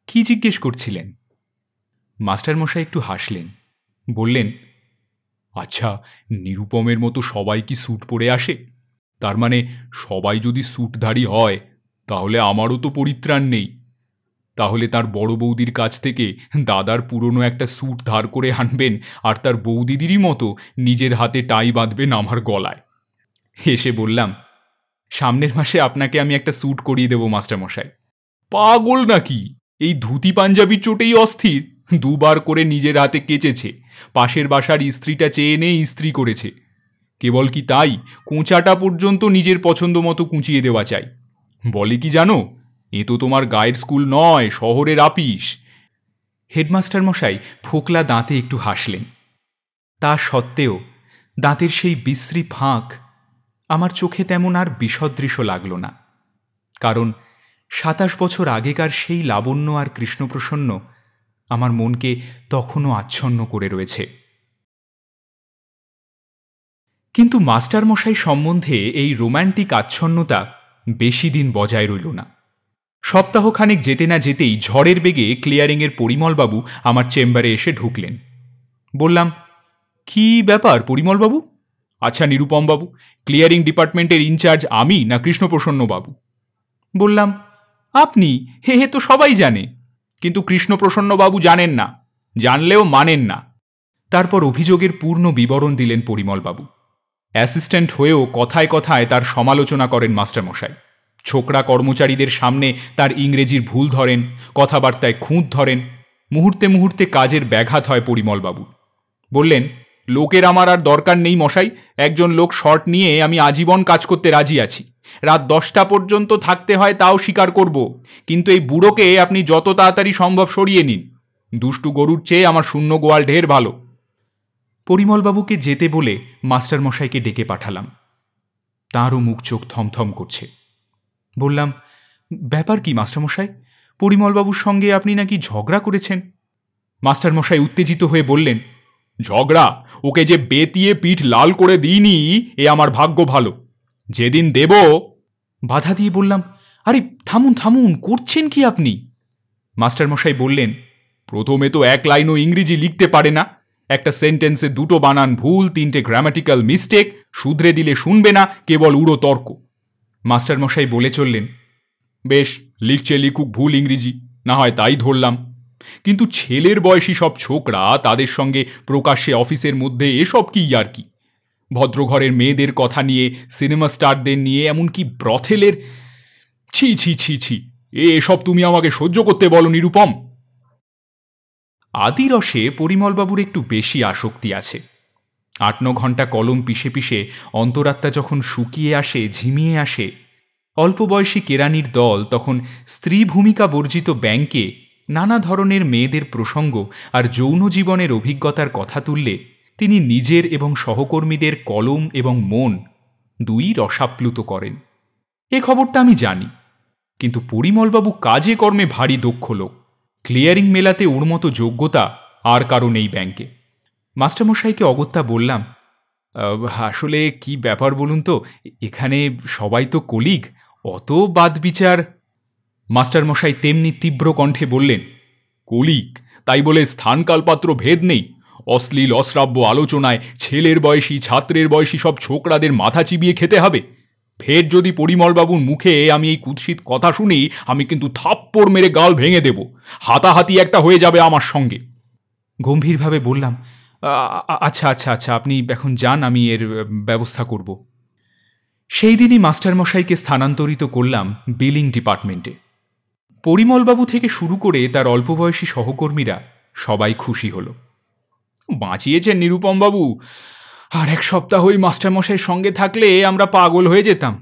কি জিজ্ঞেস করছিলেন মাস্টারমশাই একটু হাসলেন বললেন আচ্ছা নিরুপমের মতো সবাই কি স্যুট পরে আসে তার মানে সবাই যদি স্যুটধারী হয় তাহলে আমারও তো পরিত্রাণ নেই তাহলে তার বড় বৌদির কাছ থেকে দাদার পুরনো একটা স্যুট ধার করে আনবেন আর তার বৌদিদিরই মতো নিজের হাতে টাই বাঁধবেন আমার গলায় হেসে বললাম সামনের মাসে আপনাকে আমি একটা স্যুট করিয়ে দেবো মাস্টারমশাই পাগল নাকি এই ধুতি পাঞ্জাবির চোটেই অস্থির দুবার করে নিজের হাতে কেচেছে পাশের বাসার ইস্ত্রিটা চেয়ে এনে ইস্ত্রি করেছে কেবল কি তাই কোঁচাটা পর্যন্ত নিজের পছন্দ মতো কুঁচিয়ে দেওয়া চাই বলে কি জানো এ তো তোমার গায়ের স্কুল নয় শহরের আপিস হেডমাস্টার মশাই ফোকলা দাঁতে একটু হাসলেন তা সত্ত্বেও দাঁতের সেই বিশ্রী ফাঁক আমার চোখে তেমন আর বিসদৃশ্য লাগল না কারণ সাতাশ বছর আগেকার সেই লাবণ্য আর কৃষ্ণপ্রসন্ন আমার মনকে তখনও আচ্ছন্ন করে রয়েছে কিন্তু মাস্টারমশাই সম্বন্ধে এই রোম্যান্টিক আচ্ছন্নতা বেশি দিন বজায় রইল না সপ্তাহখানেক যেতে না যেতেই ঝড়ের বেগে ক্লিয়ারিংয়ের পরিমলবাবু আমার চেম্বারে এসে ঢুকলেন বললাম কি ব্যাপার পরিমলবাবু আচ্ছা নিরুপমবাবু ক্লিয়ারিং ডিপার্টমেন্টের ইনচার্জ আমি না কৃষ্ণপ্রসন্নবাবু বললাম আপনি হে হে তো সবাই জানে কিন্তু কৃষ্ণপ্রসন্নবাবু জানেন না জানলেও মানেন না তারপর অভিযোগের পূর্ণ বিবরণ দিলেন পরিমলবাবু অ্যাসিস্ট্যান্ট হয়েও কথায় কথায় তার সমালোচনা করেন মাস্টারমশাই ছোকরা কর্মচারীদের সামনে তার ইংরেজির ভুল ধরেন কথাবার্তায় খুঁত ধরেন মুহূর্তে মুহূর্তে কাজের ব্যাঘাত হয় পরিমলবাবু বললেন লোকের আমার আর দরকার নেই মশাই একজন লোক শর্ট নিয়ে আমি আজীবন কাজ করতে রাজি আছি রাত দশটা পর্যন্ত থাকতে হয় তাও স্বীকার করব কিন্তু এই বুড়োকে আপনি যত তাড়াতাড়ি সম্ভব সরিয়ে নিন দুষ্টু গরুর চেয়ে আমার শূন্য গোয়াল ঢের ভালো পরিমলবাবুকে যেতে বলে মাস্টারমশাইকে ডেকে পাঠালাম তাঁরও মুখ চোখ থমথম করছে বললাম ব্যাপার কি মাস্টারমশাই পরিমলবাবুর সঙ্গে আপনি নাকি ঝগড়া করেছেন মাস্টারমশাই উত্তেজিত হয়ে বললেন ঝগড়া ওকে যে বেতিয়ে পিঠ লাল করে দিইনি এ আমার ভাগ্য ভালো যেদিন দেব বাধা দিয়ে বললাম আরে থামুন থামুন করছেন কি আপনি মাস্টারমশাই বললেন প্রথমে তো এক লাইনও ইংরেজি লিখতে পারে না একটা সেন্টেন্সে দুটো বানান ভুল তিনটে গ্রামাটিক্যাল মিস্টেক শুধরে দিলে শুনবে না কেবল উড়ো তর্ক মাস্টারমশাই বলে চললেন বেশ লিখছে লিখুক ভুল ইংরেজি না হয় তাই ধরলাম কিন্তু ছেলের বয়সী সব ছোকরা তাদের সঙ্গে প্রকাশ্যে অফিসের মধ্যে এসব কি আর কি ভদ্রঘরের মেয়েদের কথা নিয়ে সিনেমা স্টারদের নিয়ে এমনকি ব্রথেলের ছি ছি ছি ছি এসব তুমি আমাকে সহ্য করতে বলো নিরুপম আদিরসে পরিমলবাবুর একটু বেশি আসক্তি আছে আট ন ঘন্টা কলম পিষে পিষে অন্তরাত্মা যখন শুকিয়ে আসে ঝিমিয়ে আসে অল্প বয়সী কেরানির দল তখন স্ত্রী ভূমিকা বর্জিত ব্যাংকে নানা ধরনের মেয়েদের প্রসঙ্গ আর যৌন জীবনের অভিজ্ঞতার কথা তুললে তিনি নিজের এবং সহকর্মীদের কলম এবং মন দুই রসাপ্লুত করেন এ খবরটা আমি জানি কিন্তু পরিমলবাবু কাজে কর্মে ভারী দক্ষ লোক ক্লিয়ারিং মেলাতে ওর মতো যোগ্যতা আর কারো নেই ব্যাংকে মাস্টারমশাইকে অগত্যা বললাম আসলে কি ব্যাপার বলুন তো এখানে সবাই তো কলিগ অত বাদ বিচার মাস্টারমশাই তেমনি তীব্র কণ্ঠে বললেন কলিক তাই বলে স্থানকালপাত্র ভেদ নেই অশ্লীল অশ্রাব্য আলোচনায় ছেলের বয়সী ছাত্রের বয়সী সব ছোকরাদের মাথা চিবিয়ে খেতে হবে ফের যদি পরিমলবাবুর মুখে আমি এই কুৎসিত কথা শুনি আমি কিন্তু থাপ্পড় মেরে গাল ভেঙে দেব হাতাহাতি একটা হয়ে যাবে আমার সঙ্গে গম্ভীরভাবে বললাম আচ্ছা আচ্ছা আচ্ছা আপনি এখন যান আমি এর ব্যবস্থা করব সেই দিনই মাস্টারমশাইকে স্থানান্তরিত করলাম বিলিং ডিপার্টমেন্টে পরিমলবাবু থেকে শুরু করে তার অল্প বয়সী সহকর্মীরা সবাই খুশি হল বাঁচিয়েছেন নিরুপমবাবু আর এক সপ্তাহ ওই মাস্টারমশাইয়ের সঙ্গে থাকলে আমরা পাগল হয়ে যেতাম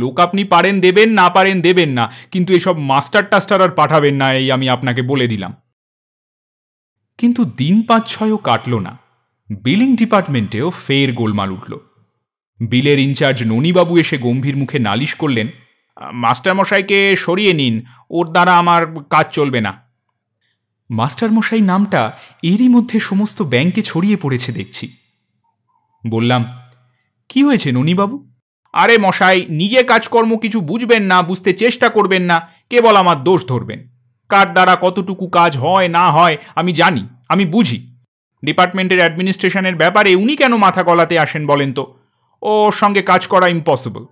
লোক আপনি পারেন দেবেন না পারেন দেবেন না কিন্তু এসব মাস্টার টাস্টার আর পাঠাবেন না এই আমি আপনাকে বলে দিলাম কিন্তু দিন পাঁচ ছয়ও কাটল না বিলিং ডিপার্টমেন্টেও ফের গোলমাল উঠল বিলের ইনচার্জ ননীবাবু এসে গম্ভীর মুখে নালিশ করলেন মাস্টারমশাইকে সরিয়ে নিন ওর দ্বারা আমার কাজ চলবে না মাস্টারমশাই নামটা এরই মধ্যে সমস্ত ব্যাংকে ছড়িয়ে পড়েছে দেখছি বললাম কি হয়েছে ননীবাবু আরে মশাই নিজে কাজকর্ম কিছু বুঝবেন না বুঝতে চেষ্টা করবেন না কেবল আমার দোষ ধরবেন কার দ্বারা কতটুকু কাজ হয় না হয় আমি জানি আমি বুঝি ডিপার্টমেন্টের অ্যাডমিনিস্ট্রেশনের ব্যাপারে উনি কেন মাথা গলাতে আসেন বলেন তো ওর সঙ্গে কাজ করা ইম্পসিবল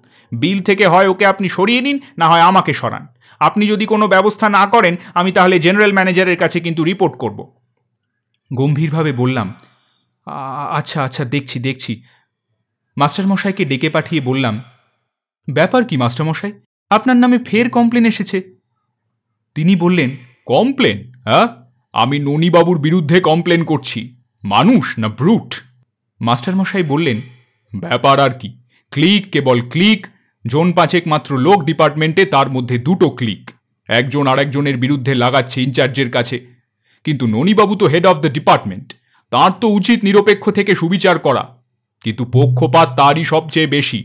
বিল থেকে হয় ওকে আপনি সরিয়ে নিন না হয় আমাকে সরান আপনি যদি কোনো ব্যবস্থা না করেন আমি তাহলে জেনারেল ম্যানেজারের কাছে কিন্তু রিপোর্ট করব গম্ভীরভাবে বললাম আচ্ছা আচ্ছা দেখছি দেখছি মাস্টারমশাইকে ডেকে পাঠিয়ে বললাম ব্যাপার কি মাস্টারমশাই আপনার নামে ফের কমপ্লেন এসেছে তিনি বললেন কমপ্লেন হ্যাঁ আমি ননীবাবুর বিরুদ্ধে কমপ্লেন করছি মানুষ না ব্রুট মাস্টারমশাই বললেন ব্যাপার আর কি ক্লিক কেবল ক্লিক জোন পাঁচেক মাত্র লোক ডিপার্টমেন্টে তার মধ্যে দুটো ক্লিক একজন আরেকজনের বিরুদ্ধে লাগাচ্ছে ইনচার্জের কাছে কিন্তু ননীবাবু তো হেড অফ দ্য ডিপার্টমেন্ট তার তো উচিত নিরপেক্ষ থেকে সুবিচার করা কিন্তু পক্ষপাত তারই সবচেয়ে বেশি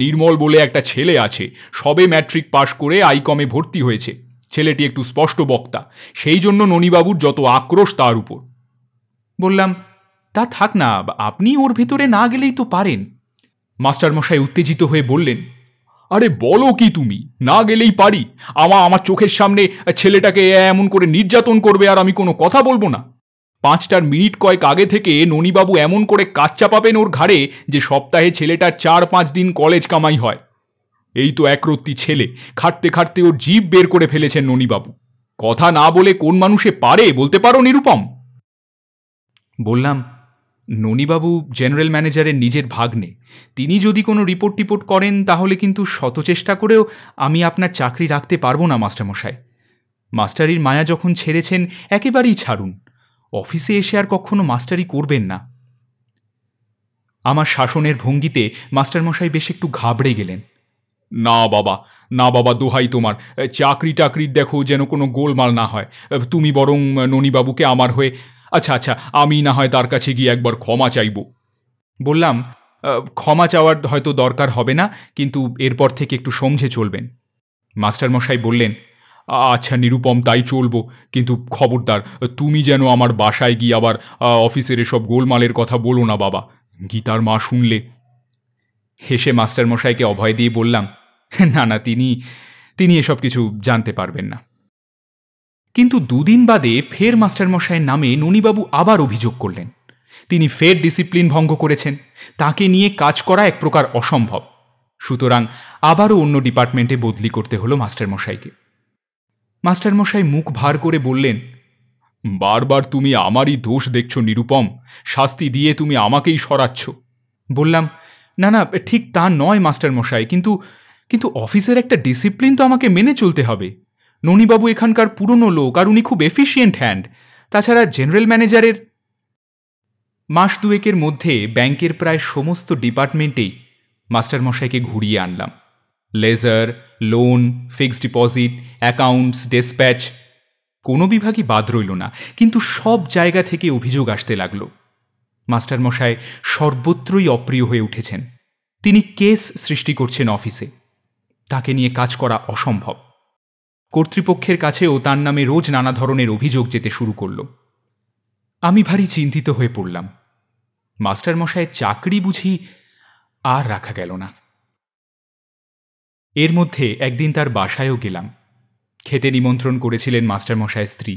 নির্মল বলে একটা ছেলে আছে সবে ম্যাট্রিক পাশ করে আইকমে ভর্তি হয়েছে ছেলেটি একটু স্পষ্ট বক্তা সেই জন্য ননীবাবুর যত আক্রোশ তার উপর বললাম তা থাক না আপনি ওর ভিতরে না গেলেই তো পারেন মাস্টারমশাই উত্তেজিত হয়ে বললেন আরে বলো কি তুমি না গেলেই পারি আমা আমার চোখের সামনে ছেলেটাকে এমন করে নির্যাতন করবে আর আমি কোনো কথা বলবো না পাঁচটার মিনিট কয়েক আগে থেকে ননীবাবু এমন করে কাজ চাপাবেন ওর ঘাড়ে যে সপ্তাহে ছেলেটার চার পাঁচ দিন কলেজ কামাই হয় এই তো একরত্তি ছেলে খাটতে খাটতে ওর জীব বের করে ফেলেছেন ননীবাবু কথা না বলে কোন মানুষে পারে বলতে পারো নিরুপম বললাম ননীবাবু জেনারেল ম্যানেজারের নিজের ভাগ্নে তিনি যদি কোনো রিপোর্ট টিপোর্ট করেন তাহলে কিন্তু শতচেষ্টা করেও আমি আপনার চাকরি রাখতে পারবো না মাস্টারমশাই মাস্টারির মায়া যখন ছেড়েছেন একেবারেই ছাড়ুন অফিসে এসে আর কখনো মাস্টারি করবেন না আমার শাসনের ভঙ্গিতে মাস্টারমশাই বেশ একটু ঘাবড়ে গেলেন না বাবা না বাবা দোহাই তোমার চাকরি টাকরির দেখো যেন কোনো গোলমাল না হয় তুমি বরং ননীবাবুকে আমার হয়ে আচ্ছা আচ্ছা আমি না হয় তার কাছে গিয়ে একবার ক্ষমা চাইব বললাম ক্ষমা চাওয়ার হয়তো দরকার হবে না কিন্তু এরপর থেকে একটু সমঝে চলবেন মাস্টারমশাই বললেন আচ্ছা নিরুপম তাই চলবো কিন্তু খবরদার তুমি যেন আমার বাসায় গিয়ে আবার অফিসের এসব গোলমালের কথা বলো না বাবা গীতার মা শুনলে হেসে মাস্টারমশাইকে অভয় দিয়ে বললাম না না তিনি তিনি এসব কিছু জানতে পারবেন না কিন্তু দুদিন বাদে ফের মাস্টারমশাইয়ের নামে ননীবাবু আবার অভিযোগ করলেন তিনি ফের ডিসিপ্লিন ভঙ্গ করেছেন তাকে নিয়ে কাজ করা এক প্রকার অসম্ভব সুতরাং আবারও অন্য ডিপার্টমেন্টে বদলি করতে হলো মাস্টারমশাইকে মাস্টারমশাই মুখ ভার করে বললেন বারবার তুমি আমারই দোষ দেখছ নিরুপম শাস্তি দিয়ে তুমি আমাকেই সরাচ্ছ বললাম না না ঠিক তা নয় মাস্টারমশাই কিন্তু কিন্তু অফিসের একটা ডিসিপ্লিন তো আমাকে মেনে চলতে হবে ননীবাবু এখানকার পুরনো লোক আর উনি খুব এফিসিয়েন্ট হ্যান্ড তাছাড়া জেনারেল ম্যানেজারের মাস দুয়েকের মধ্যে ব্যাংকের প্রায় সমস্ত ডিপার্টমেন্টেই মাস্টারমশাইকে ঘুরিয়ে আনলাম ledger loan fixed deposit accounts dispatch কোনো বিভাগই বাদ রইল না কিন্তু সব জায়গা থেকে অভিযোগ আসতে লাগল মাস্টারমশাই সর্বত্রই অপ্রিয় হয়ে উঠেছেন তিনি কেস সৃষ্টি করছেন অফিসে তাকে নিয়ে কাজ করা অসম্ভব কর্তৃপক্ষের কাছেও তার নামে রোজ নানা ধরনের অভিযোগ যেতে শুরু করল আমি ভারী চিন্তিত হয়ে পড়লাম মাস্টারমশায়ের চাকরি বুঝি আর রাখা গেল না এর মধ্যে একদিন তার বাসায়ও গেলাম খেতে নিমন্ত্রণ করেছিলেন মাস্টারমশায় স্ত্রী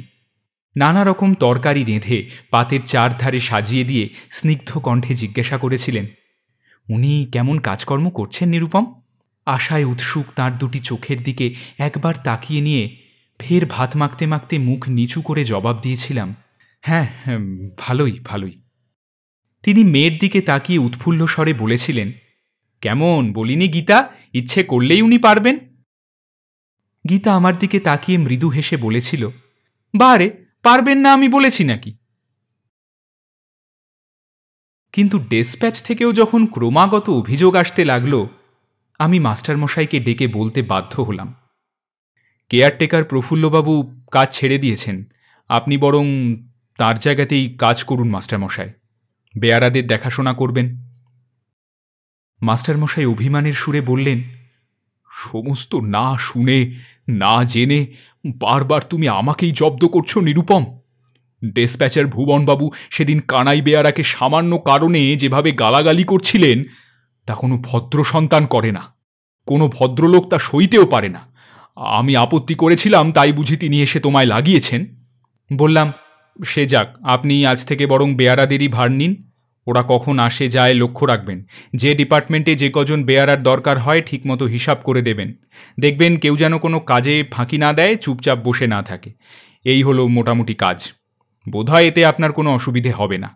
নানা রকম তরকারি রেঁধে পাতের চারধারে সাজিয়ে দিয়ে স্নিগ্ধ কণ্ঠে জিজ্ঞাসা করেছিলেন উনি কেমন কাজকর্ম করছেন নিরুপম আশায় উৎসুক তার দুটি চোখের দিকে একবার তাকিয়ে নিয়ে ফের ভাত মাখতে মাখতে মুখ নিচু করে জবাব দিয়েছিলাম হ্যাঁ, হ্যাঁ ভালোই ভালোই তিনি মেয়ের দিকে তাকিয়ে উৎফুল্ল স্বরে বলেছিলেন কেমন বলিনি গীতা ইচ্ছে করলেই উনি পারবেন গীতা আমার দিকে তাকিয়ে মৃদু হেসে বলেছিল বারে পারবেন না আমি বলেছি নাকি কিন্তু ডেসপ্যাচ থেকেও যখন ক্রমাগত অভিযোগ আসতে লাগল আমি মাস্টারমশাইকে ডেকে বলতে বাধ্য হলাম কেয়ারটেকার প্রফুল্লবাবু কাজ ছেড়ে দিয়েছেন আপনি বরং তার জায়গাতেই কাজ করুন মাস্টারমশাই বেয়ারাদের দেখাশোনা করবেন মাস্টারমশাই অভিমানের সুরে বললেন সমস্ত না শুনে না জেনে বারবার তুমি আমাকেই জব্দ করছো নিরুপম ডেসপ্যাচার ভুবনবাবু সেদিন কানাই বেয়ারাকে সামান্য কারণে যেভাবে গালাগালি করছিলেন তা কোনো ভদ্র সন্তান করে না কোনো ভদ্রলোক তা সইতেও পারে না আমি আপত্তি করেছিলাম তাই বুঝি তিনি এসে তোমায় লাগিয়েছেন বললাম সে যাক আপনি আজ থেকে বরং বেয়ারাদেরই ভার নিন ওরা কখন আসে যায় লক্ষ্য রাখবেন যে ডিপার্টমেন্টে যে কজন বেয়ারার দরকার হয় ঠিকমতো হিসাব করে দেবেন দেখবেন কেউ যেন কোনো কাজে ফাঁকি না দেয় চুপচাপ বসে না থাকে এই হলো মোটামুটি কাজ বোধহয় এতে আপনার কোনো অসুবিধে হবে না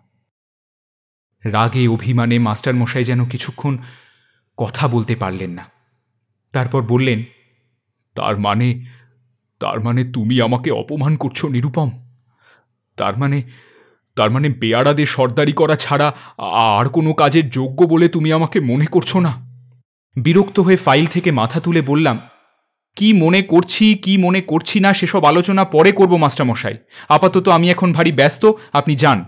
রাগে অভিমানে মাস্টারমশাই যেন কিছুক্ষণ কথা বলতে পারলেন না তারপর বললেন তার মানে তার মানে তুমি আমাকে অপমান করছো নিরুপম তার মানে তার মানে বেয়ারাদের সর্দারি করা ছাড়া আর কোনো কাজের যোগ্য বলে তুমি আমাকে মনে করছো না বিরক্ত হয়ে ফাইল থেকে মাথা তুলে বললাম কি মনে করছি কি মনে করছি না সেসব আলোচনা পরে করব মাস্টারমশাই আপাতত আমি এখন ভারী ব্যস্ত আপনি যান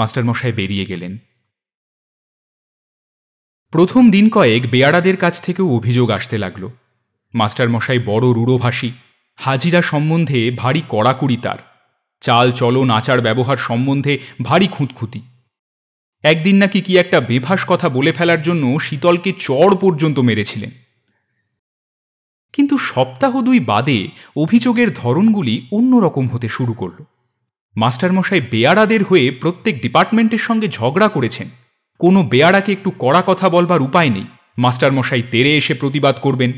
মাস্টারমশাই বেরিয়ে গেলেন প্রথম দিন কয়েক বেয়ারাদের কাছ থেকেও অভিযোগ আসতে লাগল মাস্টারমশাই বড় রূঢ়ভাষী হাজিরা সম্বন্ধে ভারী কড়াকুড়ি তার চাল চলন আচার ব্যবহার সম্বন্ধে ভারী খুঁতখুঁতি একদিন নাকি কি একটা বেভাস কথা বলে ফেলার জন্য শীতলকে চড় পর্যন্ত মেরেছিলেন কিন্তু সপ্তাহ দুই বাদে অভিযোগের ধরনগুলি অন্যরকম হতে শুরু করল মাস্টারমশাই বেয়ারাদের হয়ে প্রত্যেক ডিপার্টমেন্টের সঙ্গে ঝগড়া করেছেন কোনো বেয়ারাকে একটু কড়া কথা বলবার উপায় নেই মাস্টারমশাই তেরে এসে প্রতিবাদ করবেন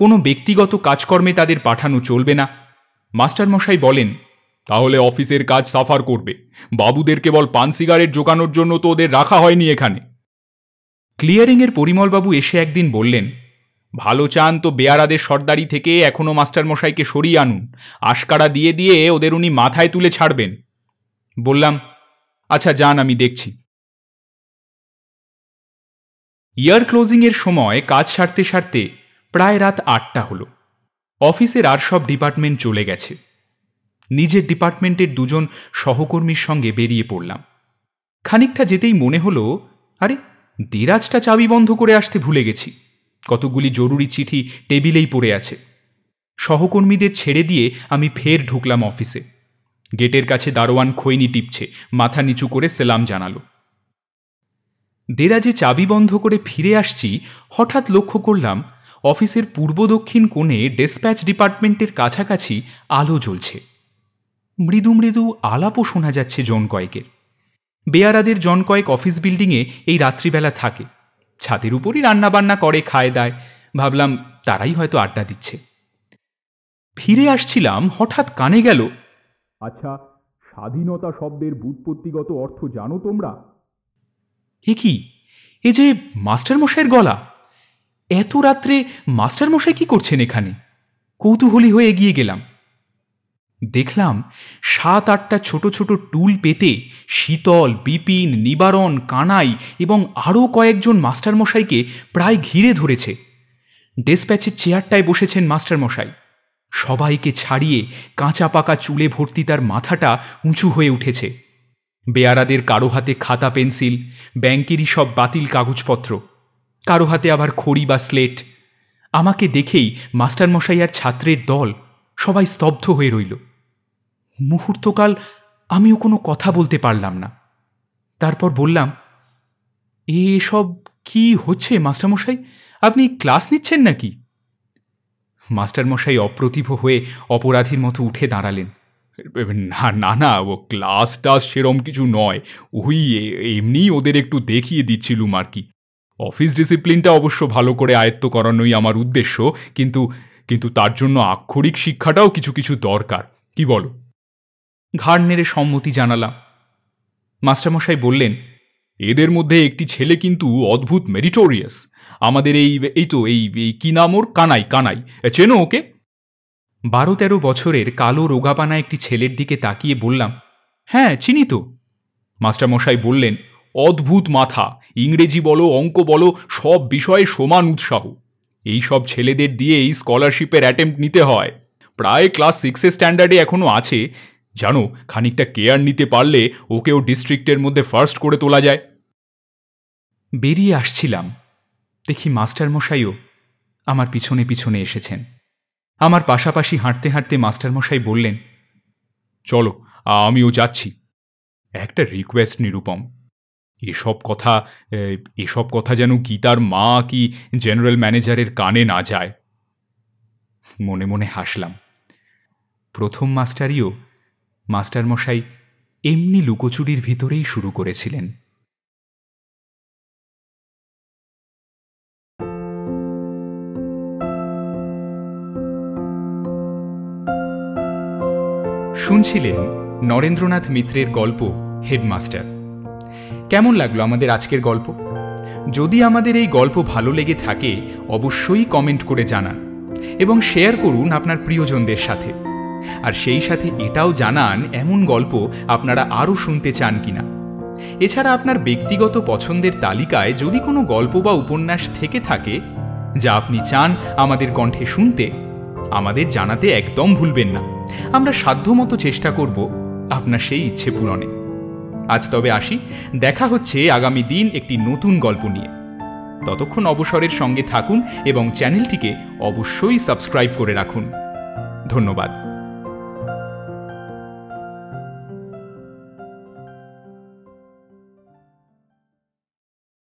কোনো ব্যক্তিগত কাজকর্মে তাদের পাঠানো চলবে না মাস্টারমশাই বলেন তাহলে অফিসের কাজ সাফার করবে বাবুদের কেবল পান সিগারেট জোগানোর জন্য তো ওদের রাখা হয়নি এখানে ক্লিয়ারিংয়ের পরিমলবাবু এসে একদিন বললেন ভালো চান তো বেয়ারাদের সর্দারি থেকে এখনও মাস্টারমশাইকে সরিয়ে আনুন আশকাড়া দিয়ে দিয়ে ওদের উনি মাথায় তুলে ছাড়বেন বললাম আচ্ছা যান আমি দেখছি ইয়ার ক্লোজিংয়ের সময় কাজ সারতে সারতে প্রায় রাত আটটা হলো অফিসের আর সব ডিপার্টমেন্ট চলে গেছে নিজের ডিপার্টমেন্টের দুজন সহকর্মীর সঙ্গে বেরিয়ে পড়লাম খানিকটা যেতেই মনে হলো আরে দেরাজটা চাবি বন্ধ করে আসতে ভুলে গেছি কতগুলি জরুরি চিঠি টেবিলেই পড়ে আছে সহকর্মীদের ছেড়ে দিয়ে আমি ফের ঢুকলাম অফিসে গেটের কাছে দারোয়ান খৈনি টিপছে মাথা নিচু করে সেলাম জানালো দেরাজে চাবি বন্ধ করে ফিরে আসছি হঠাৎ লক্ষ্য করলাম অফিসের পূর্ব দক্ষিণ কোণে ডেসপ্যাচ ডিপার্টমেন্টের কাছাকাছি আলো জ্বলছে মৃদু মৃদু আলাপও শোনা যাচ্ছে জন কয়েকের বেয়ারাদের জন কয়েক অফিস বিল্ডিংয়ে এই রাত্রিবেলা থাকে ছাদের উপরই রান্নাবান্না করে খায় দায় ভাবলাম তারাই হয়তো আড্ডা দিচ্ছে ফিরে আসছিলাম হঠাৎ কানে গেল আচ্ছা স্বাধীনতা শব্দের বুৎপত্তিগত অর্থ জানো তোমরা এ কি এ যে মাস্টারমশাইয়ের গলা এত রাত্রে মাস্টারমশাই কি করছেন এখানে কৌতূহলী হয়ে এগিয়ে গেলাম দেখলাম সাত আটটা ছোট ছোট টুল পেতে শীতল বিপিন নিবারণ কানাই এবং আরও কয়েকজন মাস্টারমশাইকে প্রায় ঘিরে ধরেছে ডেসপ্যাচের চেয়ারটায় বসেছেন মাস্টারমশাই সবাইকে ছাড়িয়ে কাঁচা পাকা চুলে ভর্তি তার মাথাটা উঁচু হয়ে উঠেছে বেয়ারাদের কারো হাতে খাতা পেন্সিল ব্যাংকেরই সব বাতিল কাগজপত্র কারো হাতে আবার খড়ি বা স্লেট আমাকে দেখেই মাস্টারমশাই আর ছাত্রের দল সবাই স্তব্ধ হয়ে রইল মুহূর্তকাল আমিও কোনো কথা বলতে পারলাম না তারপর বললাম এসব কি হচ্ছে মাস্টারমশাই আপনি ক্লাস নিচ্ছেন নাকি মাস্টারমশাই অপ্রতিভ হয়ে অপরাধীর মতো উঠে দাঁড়ালেন না না না ও ক্লাস টাস সেরম কিছু নয় ওই এমনিই ওদের একটু দেখিয়ে দিচ্ছিলুম আর কি অফিস ডিসিপ্লিনটা অবশ্য ভালো করে আয়ত্ত করানোই আমার উদ্দেশ্য কিন্তু কিন্তু তার জন্য আক্ষরিক শিক্ষাটাও কিছু কিছু দরকার কি বলো ঘাড় নেড়ে সম্মতি জানালাম মাস্টারমশাই বললেন এদের মধ্যে একটি ছেলে কিন্তু অদ্ভুত মেরিটোরিয়াস আমাদের এই এই তো এই এই কী নাম ওর কানাই কানাই চেনো ওকে বারো তেরো বছরের কালো রোগাপানা একটি ছেলের দিকে তাকিয়ে বললাম হ্যাঁ চিনি তো মাস্টারমশাই বললেন অদ্ভুত মাথা ইংরেজি বলো অঙ্ক বলো সব বিষয়ে সমান উৎসাহ এই সব ছেলেদের দিয়ে এই স্কলারশিপের অ্যাটেম্প নিতে হয় প্রায় ক্লাস সিক্সের স্ট্যান্ডার্ডে এখনও আছে জানো খানিকটা কেয়ার নিতে পারলে ওকেও ডিস্ট্রিক্টের মধ্যে ফার্স্ট করে তোলা যায় বেরিয়ে আসছিলাম দেখি মাস্টারমশাইও আমার পিছনে পিছনে এসেছেন আমার পাশাপাশি হাঁটতে হাঁটতে মাস্টারমশাই বললেন চলো আমিও যাচ্ছি একটা রিকোয়েস্ট নিরুপম এসব কথা এসব কথা যেন গীতার মা কি জেনারেল ম্যানেজারের কানে না যায় মনে মনে হাসলাম প্রথম মাস্টারিও মাস্টারমশাই এমনি লুকোচুরির ভিতরেই শুরু করেছিলেন শুনছিলেন নরেন্দ্রনাথ মিত্রের গল্প হেডমাস্টার কেমন লাগলো আমাদের আজকের গল্প যদি আমাদের এই গল্প ভালো লেগে থাকে অবশ্যই কমেন্ট করে জানান এবং শেয়ার করুন আপনার প্রিয়জনদের সাথে আর সেই সাথে এটাও জানান এমন গল্প আপনারা আরও শুনতে চান কিনা এছাড়া আপনার ব্যক্তিগত পছন্দের তালিকায় যদি কোনো গল্প বা উপন্যাস থেকে থাকে যা আপনি চান আমাদের কণ্ঠে শুনতে আমাদের জানাতে একদম ভুলবেন না আমরা সাধ্যমতো চেষ্টা করব আপনার সেই ইচ্ছে পূরণে আজ তবে আসি দেখা হচ্ছে আগামী দিন একটি নতুন গল্প নিয়ে ততক্ষণ অবসরের সঙ্গে থাকুন এবং চ্যানেলটিকে অবশ্যই সাবস্ক্রাইব করে রাখুন ধন্যবাদ